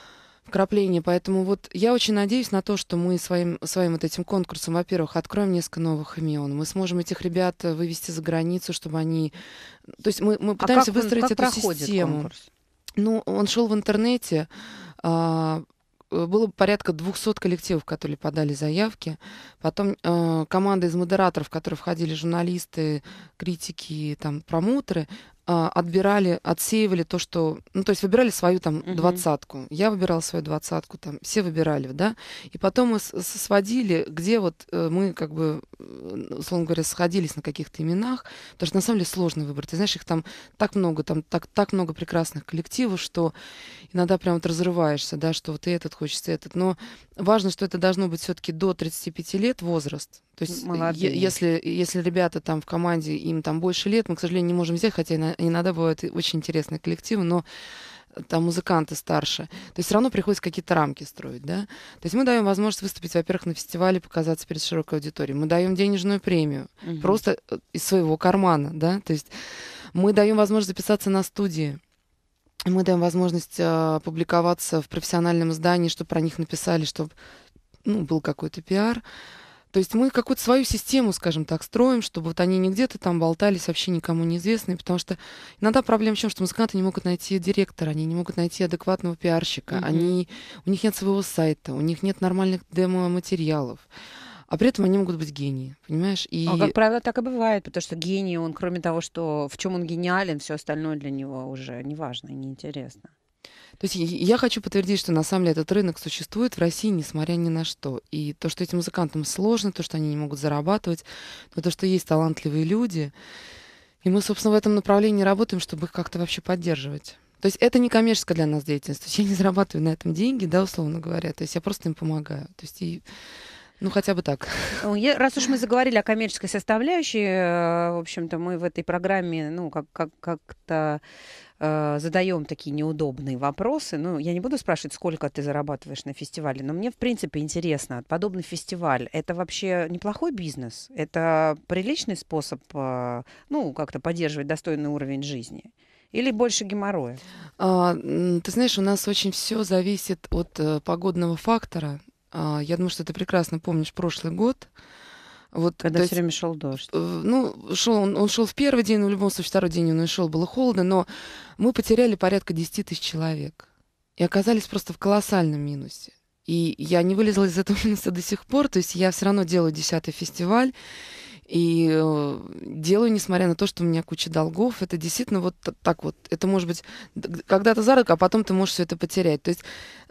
S2: вкрапления. Поэтому вот я очень надеюсь на то, что мы своим, своим вот этим конкурсом, во-первых, откроем несколько новых имен. Мы сможем этих ребят э, вывести за границу, чтобы они... То есть мы, мы а пытаемся а как, выстроить он, как эту систему. Конкурс? Ну, он шел в интернете. А, э, было порядка 200 коллективов, которые подали заявки. Потом э, команда из модераторов, в которые входили журналисты, критики, там, промоутеры, а, отбирали, отсеивали то, что... Ну, то есть выбирали свою там угу. двадцатку. Я выбирала свою двадцатку, там все выбирали, да. И потом мы сводили, где вот э, мы как бы, э, условно говоря, сходились на каких-то именах, потому что на самом деле сложный выбор Ты знаешь, их там так много, там так, так много прекрасных коллективов, что иногда прям вот разрываешься, да, что вот и этот хочется, и этот. Но Важно, что это должно быть все-таки до 35 лет возраст. То есть, если, если ребята там в команде, им там больше лет, мы, к сожалению, не можем взять, хотя иногда бывают очень интересные коллективы, но э, там музыканты старше. То есть все равно приходится какие-то рамки строить, да. То есть мы даем возможность выступить, во-первых, на фестивале, показаться перед широкой аудиторией. Мы даем денежную премию угу. просто э, из своего кармана, да. То есть мы даем возможность записаться на студии мы даем возможность э, публиковаться в профессиональном издании, чтобы про них написали, чтобы ну, был какой-то пиар. То есть мы какую-то свою систему, скажем так, строим, чтобы вот они не где-то там болтались, вообще никому неизвестные, потому что иногда проблема в чем, что музыканты не могут найти директора, они не могут найти адекватного пиарщика, mm-hmm. они, у них нет своего сайта, у них нет нормальных демо-материалов а при этом они могут быть гении, понимаешь? И... А, как
S1: правило, так и бывает, потому что гений, он, кроме того, что в чем он гениален, все остальное для него уже неважно и неинтересно. То
S2: есть я хочу подтвердить, что на самом деле этот рынок существует в России, несмотря ни на что. И то, что этим музыкантам сложно, то, что они не могут зарабатывать, но то, что есть талантливые люди. И мы, собственно, в этом направлении работаем, чтобы их как-то вообще поддерживать. То есть это не коммерческая для нас деятельность. То есть я не зарабатываю на этом деньги, да, условно говоря. То есть я просто им помогаю. То есть и ну, хотя бы так.
S1: Раз уж мы заговорили о коммерческой составляющей, э, в общем-то, мы в этой программе, ну, как- то э, задаем такие неудобные вопросы. Ну, я не буду спрашивать, сколько ты зарабатываешь на фестивале, но мне, в принципе, интересно, подобный фестиваль, это вообще неплохой бизнес? Это приличный способ, э, ну, как-то поддерживать достойный уровень жизни? Или больше геморроя? А, ты знаешь, у
S2: нас очень все зависит от погодного фактора. А, я думаю, что ты прекрасно помнишь прошлый год.
S1: Вот, Когда все есть, время шел дождь. Э,
S2: ну, шел, он, он шел в первый день, но ну, в любом случае второй день он и шел, было холодно, но мы потеряли порядка 10 тысяч человек. И оказались просто в колоссальном минусе. И я не вылезла из этого минуса до сих пор, то есть я все равно делаю 10 фестиваль, и э, делаю, несмотря на то, что у меня куча долгов. Это действительно вот так вот. Это может быть когда-то заработок, а потом ты можешь все это потерять. То есть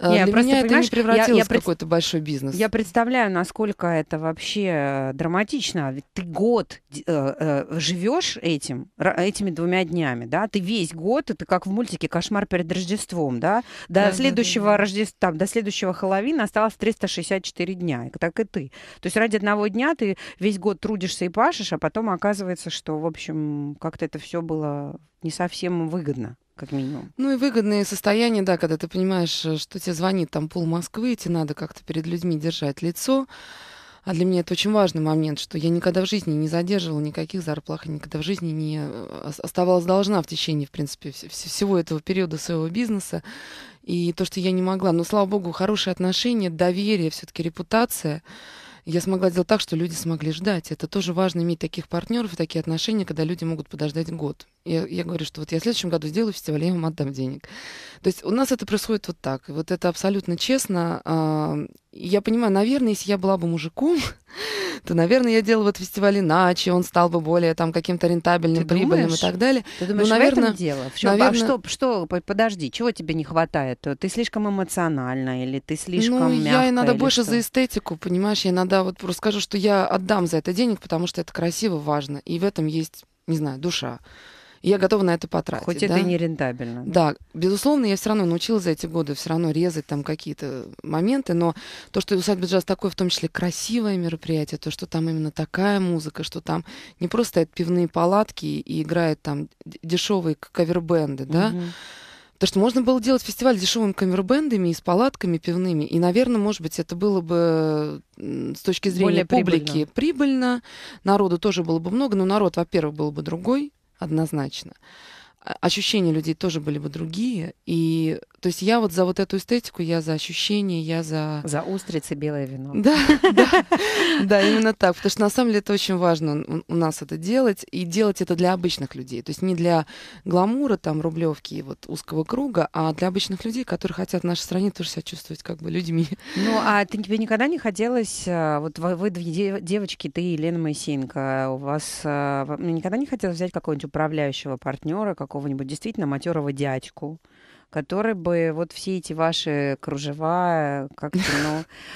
S1: Э, Нет, Для просто, меня это не превратилось я, я в какой-то
S2: большой бизнес.
S1: Я представляю, насколько это вообще э, драматично. А ведь ты год э, э живешь этим, этими двумя днями, да? Ты весь год, это как в мультике «Кошмар перед Рождеством», да? До да, следующего да, да. Рождества, там, до следующего Хэллоуина осталось 364 дня, так и ты. То есть ради одного дня ты весь год трудишься и пашешь, а потом оказывается, что, в общем, как-то это все было не совсем выгодно как минимум.
S2: Ну и выгодное состояние, да, когда ты понимаешь, э, что тебе звонит там пол Москвы, и тебе надо как-то перед людьми держать лицо. А для меня это очень важный момент, что я никогда в жизни не задерживала никаких зарплат, никогда в жизни не э, оставалась должна в течение, в принципе, всего этого периода своего бизнеса. И то, что я не могла. Но, слава богу, хорошие отношения, доверие, все-таки репутация. Я смогла сделать так, что люди смогли ждать. Это тоже важно иметь таких партнеров и такие отношения, когда люди могут подождать год. Я, я говорю, что вот я в следующем году сделаю фестиваль, я вам отдам денег. То есть у нас это происходит вот так. вот это абсолютно честно. А, я понимаю, наверное, если я была бы мужиком, то, наверное, я делала бы этот фестиваль иначе, он стал бы более там каким-то рентабельным, Ты прибыльным думаешь? и так далее. Ты думаешь, ну, наверное, в этом дело? В чем? А наверное... что,
S1: что, подожди, чего тебе не хватает? Ты слишком эмоциональна или ты слишком ну, мягкая? я иногда больше что? за
S2: эстетику, понимаешь, я иногда вот просто скажу, что я отдам за это денег, потому что это красиво, важно, и в этом есть, не знаю, душа я готова на это потратить. Хоть да? это и
S1: нерентабельно. Да.
S2: да, безусловно, я все равно научилась за эти годы все равно резать там какие-то моменты, но то, что усадьба джаз такое, в том числе красивое мероприятие, то, что там именно такая музыка, что там не просто стоят пивные палатки и играют там дешевые кавербенды, да, угу. Потому что можно было делать фестиваль с дешевыми камербендами и с палатками пивными. И, наверное, может быть, это было бы с точки зрения Более публики прибыльно. прибыльно. Народу тоже было бы много, но народ, во-первых, был бы другой однозначно. Э, ощущения людей тоже были бы другие, и то есть я вот за вот эту эстетику, я за ощущение, я за... За устрицы белое вино. Да, да, да, именно так. Потому что на самом деле это очень важно у нас это делать. И делать это для обычных людей. То есть не для гламура, там, рублевки и вот узкого круга, а для обычных людей, которые хотят в нашей стране тоже себя чувствовать как бы людьми.
S1: Ну, а ты, тебе никогда не хотелось... Э, вот вы две девочки, ты и Лена Моисеенко, у вас э, никогда не хотелось взять какого-нибудь управляющего партнера, какого-нибудь действительно матерого дядьку? который бы вот все эти ваши кружева как-то,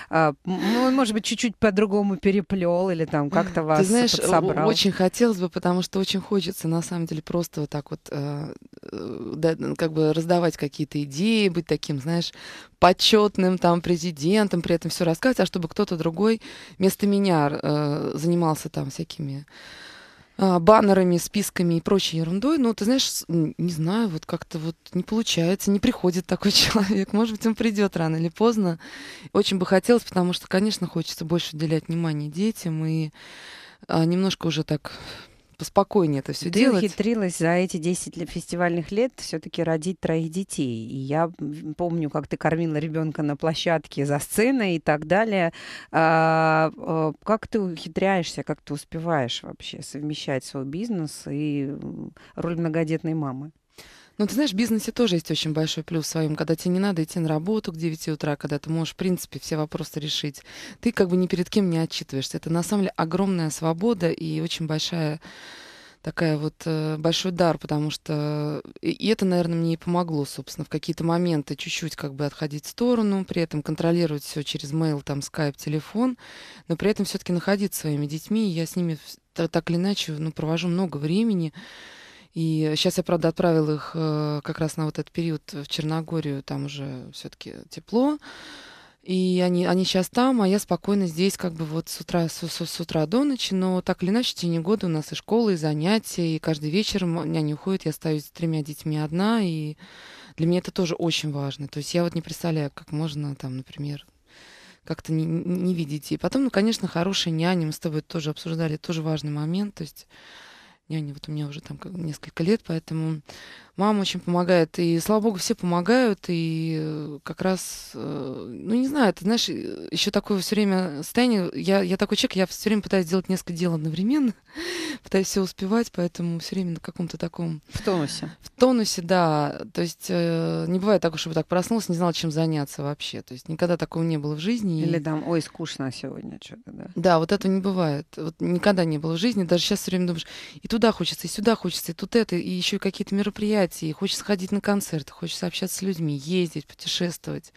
S1: ну, ну, может быть, чуть-чуть по-другому переплел или там как-то вас Ты знаешь, подсобрал. очень
S2: хотелось бы, потому что очень хочется, на самом деле, просто вот так вот а, э, как бы раздавать какие-то идеи, быть таким, знаешь, почетным там президентом, при этом все рассказывать, а чтобы кто-то другой вместо меня э, занимался там всякими а, баннерами, списками и прочей ерундой. Ну, ты знаешь, не знаю, вот как-то вот не получается, не приходит такой человек. Может быть, он придет рано или поздно. Очень бы хотелось, потому что, конечно, хочется больше уделять внимание детям и а, немножко уже так поспокойнее это все Ты делать. Ты
S1: ухитрилась за эти 10 фестивальных лет все-таки родить троих детей. И я помню, как ты кормила ребенка на площадке за сценой и так далее. А, а, как ты ухитряешься, как ты успеваешь вообще совмещать свой бизнес и роль многодетной мамы? Ну, ты знаешь, в бизнесе тоже есть очень большой плюс в своем, когда тебе не
S2: надо идти на работу к 9 утра, когда ты можешь, в принципе, все вопросы решить. Ты как бы ни перед кем не отчитываешься. Это на самом деле огромная свобода и очень большая такая вот э, большой дар, потому что э, и это, наверное, мне и помогло, собственно, в какие-то моменты чуть-чуть как бы отходить в сторону, при этом контролировать все через mail, там, skype, телефон, но при этом все-таки находиться своими детьми, и я с ними так или иначе, ну, провожу много времени, и сейчас я, правда, отправила их э, как раз на вот этот период в Черногорию, там уже все-таки тепло. И они, они сейчас там, а я спокойно здесь, как бы вот с утра, с, с, с утра до ночи, но так или иначе, в течение года у нас и школы, и занятия, и каждый вечер няня уходит, я остаюсь с тремя детьми одна, и для меня это тоже очень важно. То есть я вот не представляю, как можно там, например, как-то не, не видеть. И потом, ну, конечно, хорошая няня, мы с тобой тоже обсуждали, тоже важный момент, то есть я не вот у меня уже там несколько лет, поэтому мама очень помогает. И, слава богу, все помогают. И э, как раз, э, ну, не знаю, ты знаешь, э, еще такое все время состояние. Я, я такой человек, я все время пытаюсь делать несколько дел одновременно, пытаюсь все успевать, поэтому все время на каком-то таком... В тонусе. В тонусе, да. То есть не бывает такого, чтобы так проснулся не знал чем заняться вообще. То есть никогда такого не было в жизни. Или
S1: там, ой, скучно сегодня что-то, да.
S2: Да, вот этого не бывает. Вот никогда не было в жизни. Даже сейчас все время думаешь, и туда хочется, и сюда хочется, и тут это, и еще какие-то мероприятия эмпатии, хочется ходить на концерты, хочется общаться с людьми, ездить, путешествовать.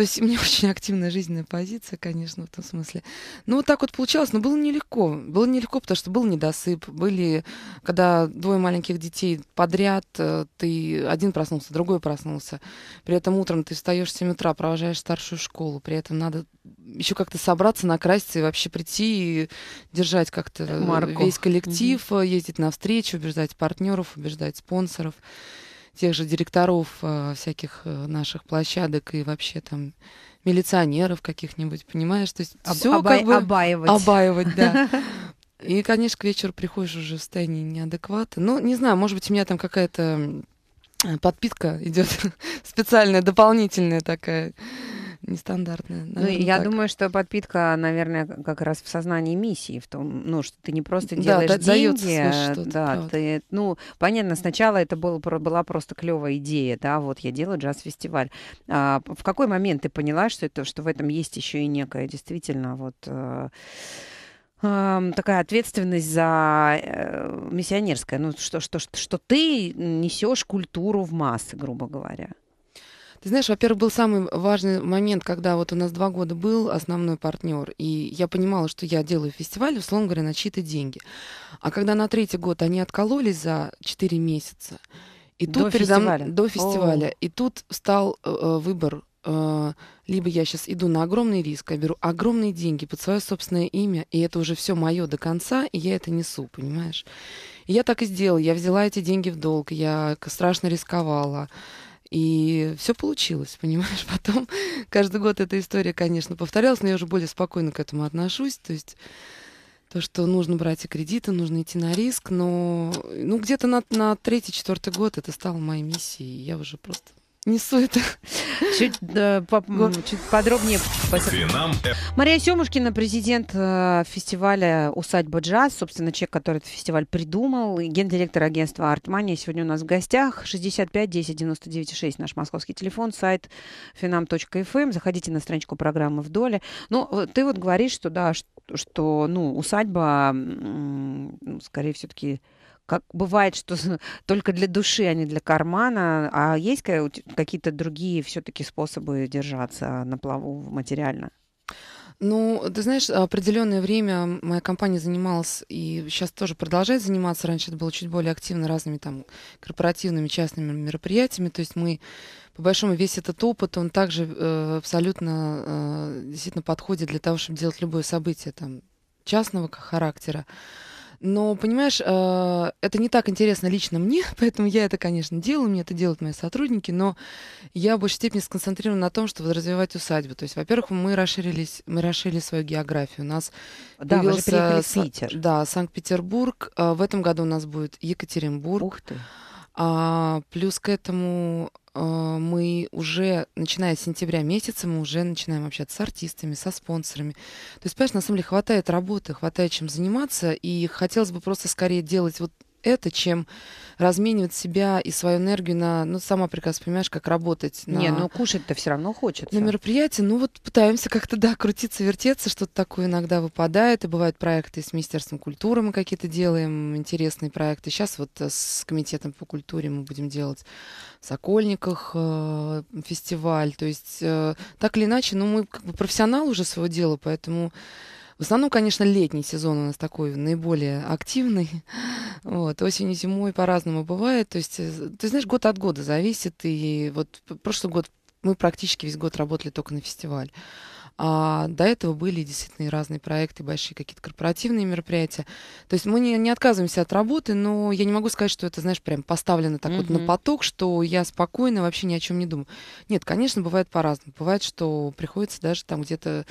S2: То есть у меня очень активная жизненная позиция, конечно, в том смысле. Ну, вот так вот получалось, но было нелегко. Было нелегко, потому что был недосып. Были, когда двое маленьких детей подряд, э, ты один проснулся, другой проснулся. При этом утром ты встаешь в 7 утра, провожаешь старшую школу. При этом надо еще как-то собраться, накраситься и вообще прийти и держать как-то Марку. весь коллектив, mm-hmm. ездить навстречу, убеждать партнеров, убеждать спонсоров тех же директоров э, всяких э, наших площадок и вообще там милиционеров каких-нибудь, понимаешь? То есть Об, все обай, как бы... Обаивать. Обаивать, да. И, конечно, к вечеру приходишь уже в состоянии неадеквата. Ну, не знаю, может быть, у меня там какая-то подпитка идет специальная, дополнительная такая нестандартная. Наверное, ну, я так.
S1: думаю, что подпитка, наверное, как раз в сознании миссии, в том, ну, что ты не просто делаешь да, деньги, слушай, да, правда. ты, ну, понятно, сначала это было была просто клевая идея, да, вот я делаю джаз-фестиваль. А, в какой момент ты поняла, что это, что в этом есть еще и некая действительно вот э, такая ответственность за э, миссионерская, ну что что что, что ты несешь культуру в массы, грубо говоря.
S2: Ты знаешь, во-первых, был самый важный момент, когда вот у нас два года был основной партнер, и я понимала, что я делаю фестиваль, условно говоря, на чьи-то деньги. А когда на третий год они откололись за четыре месяца, и до тут фестиваля. передо... до фестиваля, О. и тут стал э, э, выбор э, либо я сейчас иду на огромный риск, я беру огромные деньги под свое собственное имя, и это уже все мое до конца, и я это несу, понимаешь? И я так и сделала. Я взяла эти деньги в долг, я страшно рисковала. И все получилось, понимаешь? Потом каждый год эта история, конечно, повторялась, но я уже более спокойно к этому отношусь. То есть то, что нужно брать и кредиты, нужно идти на риск, но ну, где-то на, на третий-четвертый год это стало моей миссией, и я уже просто несу это.
S1: Чуть, да, по, чуть подробнее. Финам. Э. Мария Семушкина, президент э, фестиваля «Усадьба джаз», собственно, человек, который этот фестиваль придумал, и гендиректор агентства «Артмания» сегодня у нас в гостях. 65 10 99 6 наш московский телефон, сайт finam.fm. Эм. Заходите на страничку программы «Вдоле». Ну, э, ты вот говоришь, что, да, что, ну, усадьба, ну, скорее, все-таки как бывает, что только для души, а не для кармана. А есть какие-то другие все-таки способы держаться на плаву материально?
S2: Ну, ты знаешь, определенное время моя компания занималась и сейчас тоже продолжает заниматься. Раньше это было чуть более активно разными там корпоративными частными мероприятиями. То есть мы по большому весь этот опыт, он также э, абсолютно э, действительно подходит для того, чтобы делать любое событие там частного характера. Но, понимаешь, э, это не так интересно лично мне, поэтому я это, конечно, делаю, мне это делают мои сотрудники, но я в большей степени сконцентрирована на том, чтобы развивать усадьбу. То есть, во-первых, мы расширились, мы расширили свою географию. У нас да, появился, вы же в Питер. Да, Санкт-Петербург. Э, в этом году у нас будет Екатеринбург. Ух ты. А, плюс к этому а, мы уже, начиная с сентября месяца, мы уже начинаем общаться с артистами, со спонсорами. То есть, понимаешь, на самом деле хватает работы, хватает чем заниматься, и хотелось бы просто скорее делать вот это, чем разменивать себя и свою энергию на, ну, сама прекрасно понимаешь, как работать. На... Не, ну кушать-то все равно хочется. На мероприятии, ну вот пытаемся как-то, да, крутиться, вертеться, что-то такое иногда выпадает, и бывают проекты с Министерством культуры мы какие-то делаем, интересные проекты. Сейчас вот э, с Комитетом по культуре мы будем делать в Сокольниках э, фестиваль, то есть э, так или иначе, ну мы как бы профессионал уже своего дела, поэтому в основном, конечно, летний сезон у нас такой наиболее активный. Вот, осенью, зимой по-разному бывает. То есть, э, ты знаешь, год от года зависит. И вот прошлый год мы практически весь год работали только на фестиваль. А до этого были действительно и разные проекты, большие какие-то корпоративные мероприятия. То есть мы не, не отказываемся от работы, но я не могу сказать, что это, знаешь, прям поставлено так mm-hmm. вот на поток, что я спокойно вообще ни о чем не думаю. Нет, конечно, бывает по-разному. Бывает, что приходится даже там где-то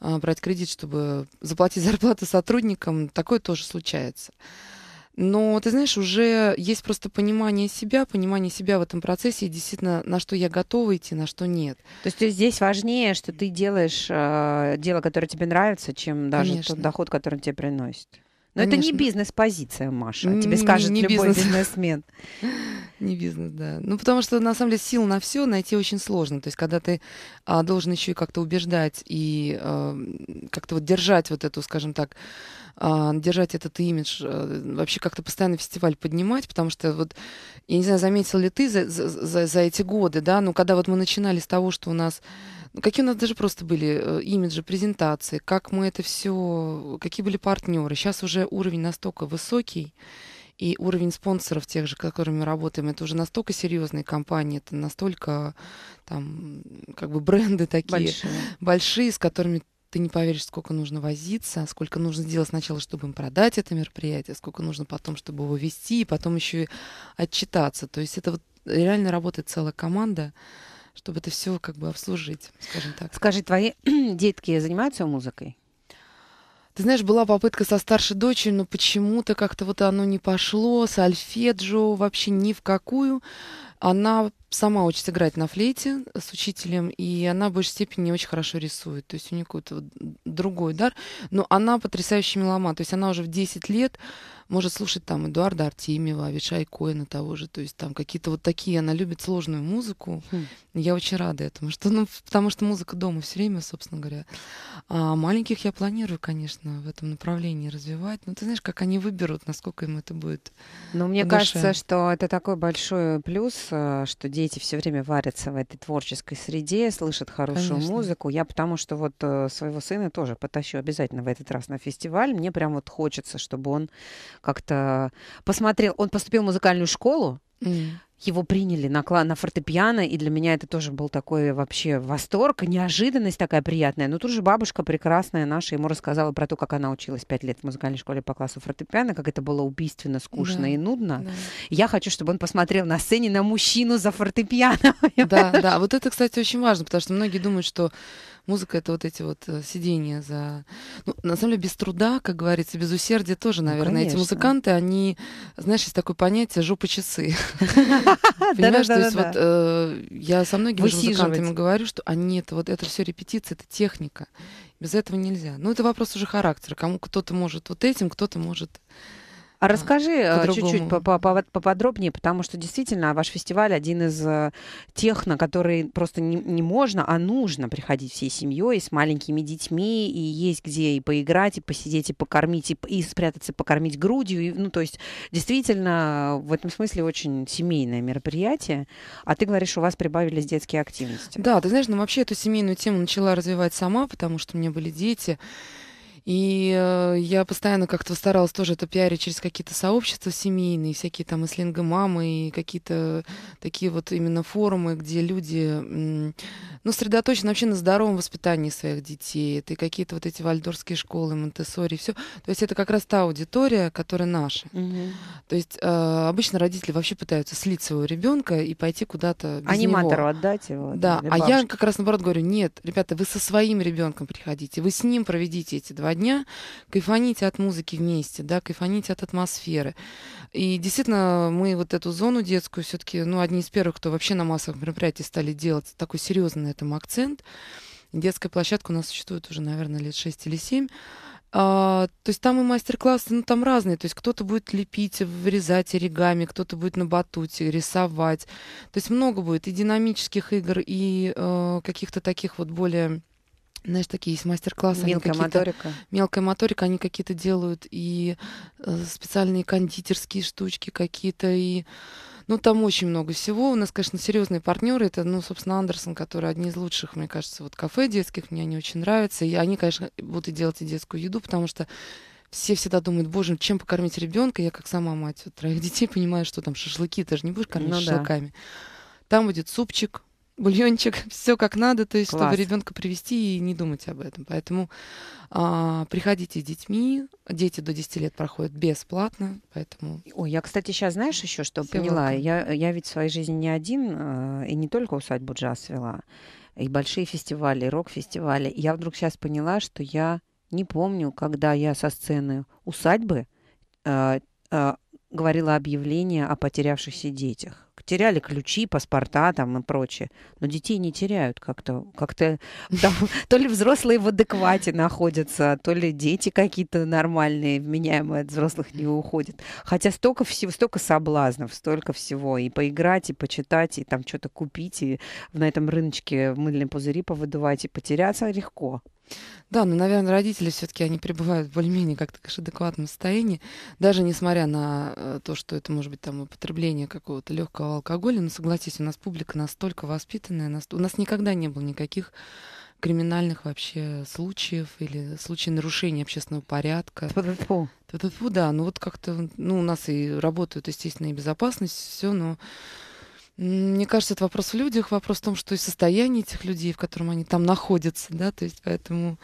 S2: а, брать кредит, чтобы заплатить зарплату сотрудникам, такое тоже случается. Но, ты знаешь, уже есть просто понимание себя, понимание себя в этом процессе и действительно, на что я готова идти,
S1: на что нет. То есть здесь важнее, что ты делаешь э, дело, которое тебе нравится, чем даже Конечно. тот доход, который он тебе приносит. Но ну, это не бизнес-позиция, Маша. А тебе скажет не, любой бизнес. бизнесмен. Не бизнес, да.
S2: Ну, потому что, на самом деле, сил на все найти очень сложно. То есть, когда ты а, должен еще и как-то убеждать и а, как-то вот держать вот эту, скажем так, а, держать этот имидж, а, вообще как-то постоянно фестиваль поднимать, потому что вот, я не знаю, заметил ли ты за, за, за эти годы, да, ну, когда вот мы начинали с того, что у нас ну, какие у нас даже просто были э, имиджи, презентации, как мы это все, какие были партнеры. Сейчас уже уровень настолько высокий, и уровень спонсоров тех же, с которыми мы работаем, это уже настолько серьезные компании, это настолько там как бы бренды такие большие, большие с которыми ты не поверишь, сколько нужно возиться, сколько нужно сделать сначала, чтобы им продать это мероприятие, сколько нужно потом, чтобы его вести, и потом еще и отчитаться. То есть это вот реально работает целая команда чтобы это все как бы обслужить, скажем так. Скажи, твои детки занимаются музыкой? Ты знаешь, была попытка со старшей дочерью, но почему-то как-то вот оно не пошло, сальфеджио вообще ни в какую. Она сама учится играть на флейте с учителем, и она в большей степени очень хорошо рисует. То есть у нее какой-то вот другой дар. Но она потрясающий меломан. То есть она уже в 10 лет может слушать там Эдуарда Артемьева, Авича Коина того же, то есть там какие-то вот такие, она любит сложную музыку, хм. я очень рада этому, что, ну, потому что музыка дома все время, собственно говоря. А маленьких я планирую, конечно, в этом направлении развивать, но ну, ты знаешь, как они выберут, насколько им это будет. Но ну, мне душе. кажется,
S1: что это такой большой плюс, э, что дети все время варятся в этой творческой среде, слышат хорошую конечно. музыку. Я потому что вот э, своего сына тоже потащу обязательно в этот раз на фестиваль, мне прям вот хочется, чтобы он как-то посмотрел. Он поступил в музыкальную школу. Mm. Его приняли на, на фортепиано, и для меня это тоже был такой вообще восторг, неожиданность такая приятная. Но тут же бабушка прекрасная наша ему рассказала про то, как она училась пять лет в музыкальной школе по классу фортепиано, как это было убийственно, скучно да, и нудно. Да. Я хочу, чтобы он посмотрел на сцене на мужчину за фортепиано. Да, да,
S2: а вот это, кстати, очень важно, потому что многие думают, что Музыка — это вот эти вот э, сидения за... Ну, на самом деле, без труда, как говорится, без усердия тоже, ну, наверное. Ну, эти музыканты, они, знаешь, есть такое понятие жопа часы
S1: Понимаешь, то есть вот
S2: э, я со многими музыкантами говорю, что они это вот это все репетиция, это техника. Без этого нельзя. Ну, это вопрос уже
S1: характера. Кому кто-то может вот этим, кто-то может а расскажи э, чуть-чуть поподробнее, потому что действительно ваш фестиваль один из э, тех, на которые просто не, не можно, а нужно приходить всей семьей, с маленькими детьми, и есть где и поиграть, и посидеть, и покормить, и, и спрятаться, покормить грудью. И, ну, то есть действительно э, в этом смысле очень семейное мероприятие. А ты говоришь, у вас прибавились детские активности.
S2: Да, ты знаешь, ну вообще эту семейную тему начала развивать сама, потому что у меня были дети. И э, я постоянно как-то старалась тоже это пиарить через какие-то сообщества семейные, всякие там и мамы и какие-то такие вот именно форумы, где люди, ну, сосредоточены вообще на здоровом воспитании своих детей. Это и какие-то вот эти вальдорские школы, Монтессори, все. То есть это как раз та аудитория, которая наша. Угу. То есть э, обычно родители вообще пытаются слить своего ребенка и пойти куда-то без Аниматору него.
S1: отдать его. Да, а я как
S2: раз наоборот говорю, нет, ребята, вы со своим ребенком приходите, вы с ним проведите эти два дня, кайфаните от музыки вместе, да, кайфаните от атмосферы. И действительно, мы вот эту зону детскую все-таки, ну, одни из первых, кто вообще на массовых мероприятиях стали делать такой серьезный на этом акцент. Детская площадка у нас существует уже, наверное, лет 6 или 7. А, то есть там и мастер-классы, ну там разные. То есть кто-то будет лепить, вырезать оригами, кто-то будет на батуте рисовать. То есть много будет и динамических игр, и э, каких-то таких вот более знаешь, такие есть мастер-классы. Мелкая моторика. Мелкая моторика, они какие-то делают и э, специальные кондитерские штучки какие-то, и... Ну, там очень много всего. У нас, конечно, серьезные партнеры. Это, ну, собственно, Андерсон, который одни из лучших, мне кажется, вот кафе детских. Мне они очень нравятся. И они, конечно, будут делать и детскую еду, потому что все всегда думают, боже, ну, чем покормить ребенка? Я как сама мать вот, троих детей понимаю, что там шашлыки, ты же не будешь кормить ну, шашлыками. Да. Там будет супчик, бульончик, все как надо, то есть, Класс. чтобы ребенка привести и не думать об этом. Поэтому а,
S1: приходите с детьми, дети до
S2: 10 лет проходят бесплатно, поэтому...
S1: Ой, я, кстати, сейчас знаешь еще, что все поняла? Я, я ведь в своей жизни не один, э, и не только усадьбу джаз вела, и большие фестивали, и рок-фестивали. я вдруг сейчас поняла, что я не помню, когда я со сцены усадьбы э, э, говорила объявление о потерявшихся детях теряли ключи, паспорта там и прочее. Но детей не теряют как-то. Как-то там, то ли взрослые в адеквате находятся, то ли дети какие-то нормальные, вменяемые от взрослых не уходят. Хотя столько всего, столько соблазнов, столько всего. И поиграть, и почитать, и там что-то купить, и на этом рыночке мыльные пузыри повыдувать, и потеряться легко. Да, но, ну, наверное, родители все-таки, они
S2: пребывают в более-менее как-то, в адекватном состоянии, даже несмотря на э, то, что это может быть там употребление какого-то легкого алкоголя, но ну, согласитесь, у нас публика настолько воспитанная, у нас никогда не было никаких криминальных вообще случаев или случаев нарушения общественного порядка. Тьфу-тьфу. Тьфу-тьфу, да, ну вот как-то, ну у нас и работают, естественно, и безопасность, все, но мне кажется, это вопрос в людях, вопрос в том, что и состояние этих людей, в котором они там находятся, да, то есть поэтому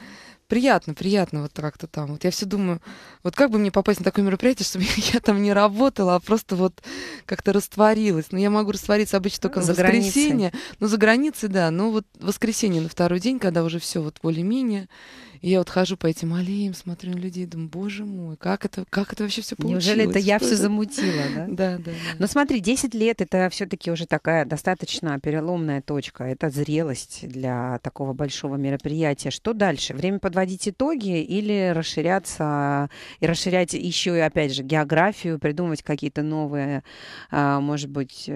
S2: приятно, приятно вот как-то там. Вот я все думаю, вот как бы мне попасть на такое мероприятие, чтобы я там не работала, а просто вот как-то растворилась. Ну, я могу раствориться обычно только ну, в воскресенье. Границей. Ну, за границей, да. Ну, вот воскресенье на второй день, когда уже все вот более-менее. И я вот хожу по этим аллеям,
S1: смотрю на людей, думаю,
S2: боже мой,
S1: как это, как это вообще все получилось? Неужели это я все замутила, да? да? Да, да. Но смотри, 10 лет это все-таки уже такая достаточно переломная точка. Это зрелость для такого большого мероприятия. Что дальше? Время подводить итоги или расширяться и расширять еще и опять же географию, придумывать какие-то новые, а, может быть, э,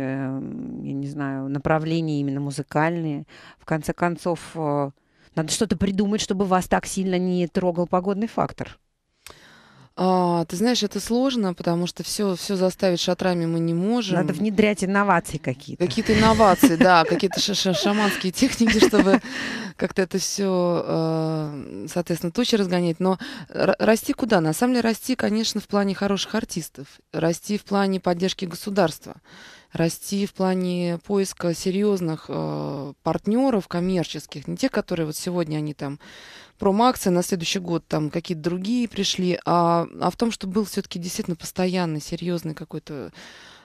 S1: я не знаю, направления именно музыкальные. В конце концов, э, надо что-то придумать, чтобы вас так сильно не трогал погодный фактор. А, ты знаешь, это сложно, потому что все, все заставить шатрами
S2: мы не можем. Надо внедрять инновации какие-то. Какие-то инновации, да, какие-то шаманские техники, чтобы как-то это все, э, соответственно, тучи разгонять. Но расти куда? На самом деле расти, конечно, в плане хороших артистов, расти в плане поддержки государства расти в плане поиска серьезных э, партнеров коммерческих, не те, которые вот сегодня они там промо акции на следующий год там какие-то другие пришли, а, а в том, что был все-таки действительно постоянный, серьезный какой-то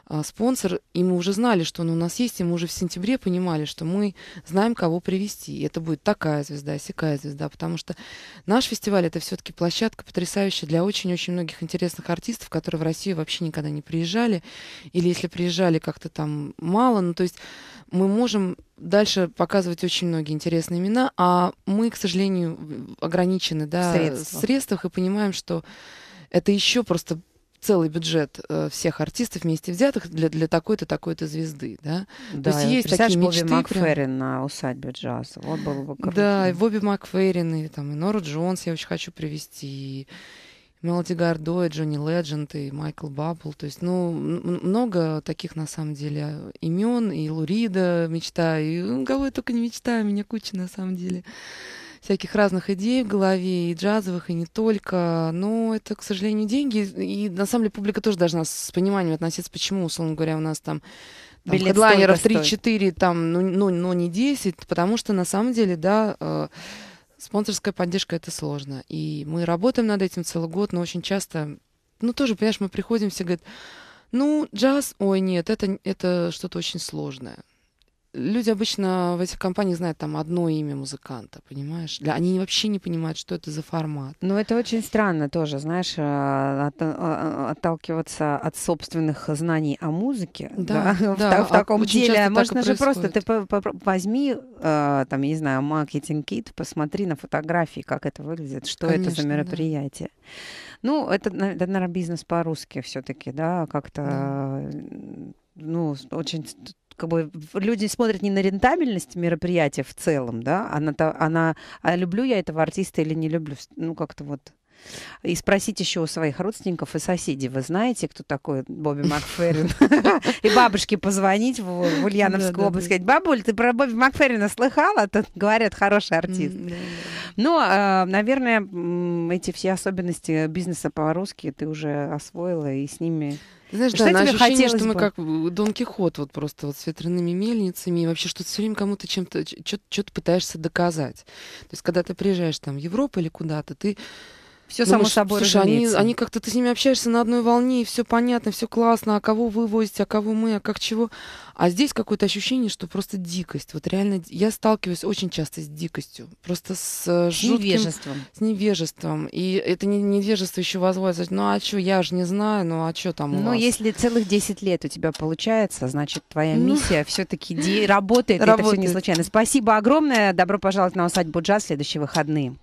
S2: а, спонсор, и мы уже знали, что он у нас есть, и мы уже в сентябре понимали, что мы знаем, кого привести. И это будет такая звезда, сякая звезда, потому что наш фестиваль это все-таки площадка потрясающая для очень-очень многих интересных артистов, которые в Россию вообще никогда не приезжали, или если приезжали как-то там мало, ну то есть мы можем дальше показывать очень многие интересные имена, а мы, к сожалению, ограничены да, в средствах. и понимаем, что это еще просто целый бюджет э, всех артистов вместе взятых для, для такой-то, такой-то звезды, да? да То есть есть такие Бобби Макферрин
S1: прям... на усадьбе джаза, вот было бы круто. Да, и
S2: Бобби Макферрин, и там и Нора Джонс я очень хочу привести, и Мелоди Гардо, и Джонни Ледженд, и Майкл Баббл. То есть, ну, много таких, на самом деле, имен, и Лурида мечта, и ну, кого я только не мечтаю, у меня куча, на самом деле всяких разных идей в голове, и джазовых, и не только. Но это, к сожалению, деньги. И на самом деле публика тоже должна с пониманием относиться, почему, условно говоря, у нас там там, билет хедлайнеров 3-4, там, ну, ну, но не 10, потому что на самом деле, да, э, спонсорская поддержка это сложно. И мы работаем над этим целый год, но очень часто, ну тоже, понимаешь, мы приходим, все говорят, ну, джаз, ой, нет, это, это что-то очень сложное люди обычно в этих компаниях знают там одно имя музыканта, понимаешь? они вообще не понимают, что это за формат.
S1: Ну, это очень странно тоже, знаешь, а, от, а, отталкиваться от собственных знаний о музыке. Да, да, в, да в, в а таком а деле. Можно же просто ты по, по, возьми, э, там, я не знаю, маркетинг-кит, посмотри на фотографии, как это выглядит, что Конечно, это за мероприятие. Да. Ну, это, это, наверное, бизнес по-русски все-таки, да, как-то... Да э, ну, очень как бы люди смотрят не на рентабельность мероприятия в целом, да, а на, то, а на а люблю я этого артиста или не люблю. Ну, как-то вот и спросить еще у своих родственников и соседей, вы знаете, кто такой Бобби Макферрин? И бабушке позвонить в Ульяновскую область, сказать, бабуль, ты про Бобби Макферрина слыхала? Тут говорят, хороший артист. Ну, а, наверное, эти все особенности бизнеса по-русски ты уже освоила и с ними знаешь, что да, тебе ощущение, что мы бы? как
S2: Дон Кихот, вот просто вот с ветряными мельницами, и вообще что-то все время кому-то чем-то, что-то пытаешься доказать. То есть, когда ты приезжаешь там в Европу или куда-то, ты все ну, само Думаешь, собой слушай, разумеется. они, они как-то, ты с ними общаешься на одной волне, и все понятно, все классно, а кого вывозить, а кого мы, а как чего. А здесь какое-то ощущение, что просто дикость. Вот реально, я сталкиваюсь очень часто с дикостью, просто с, с жутким... невежеством. С невежеством. И это не, невежество еще возводится, ну а что, я же не знаю, ну а что там у Ну, вас? если
S1: целых 10 лет у тебя получается, значит, твоя ну. миссия все-таки де- работает, работает, это все не случайно. Спасибо огромное, добро пожаловать на усадьбу джаз в следующие выходные.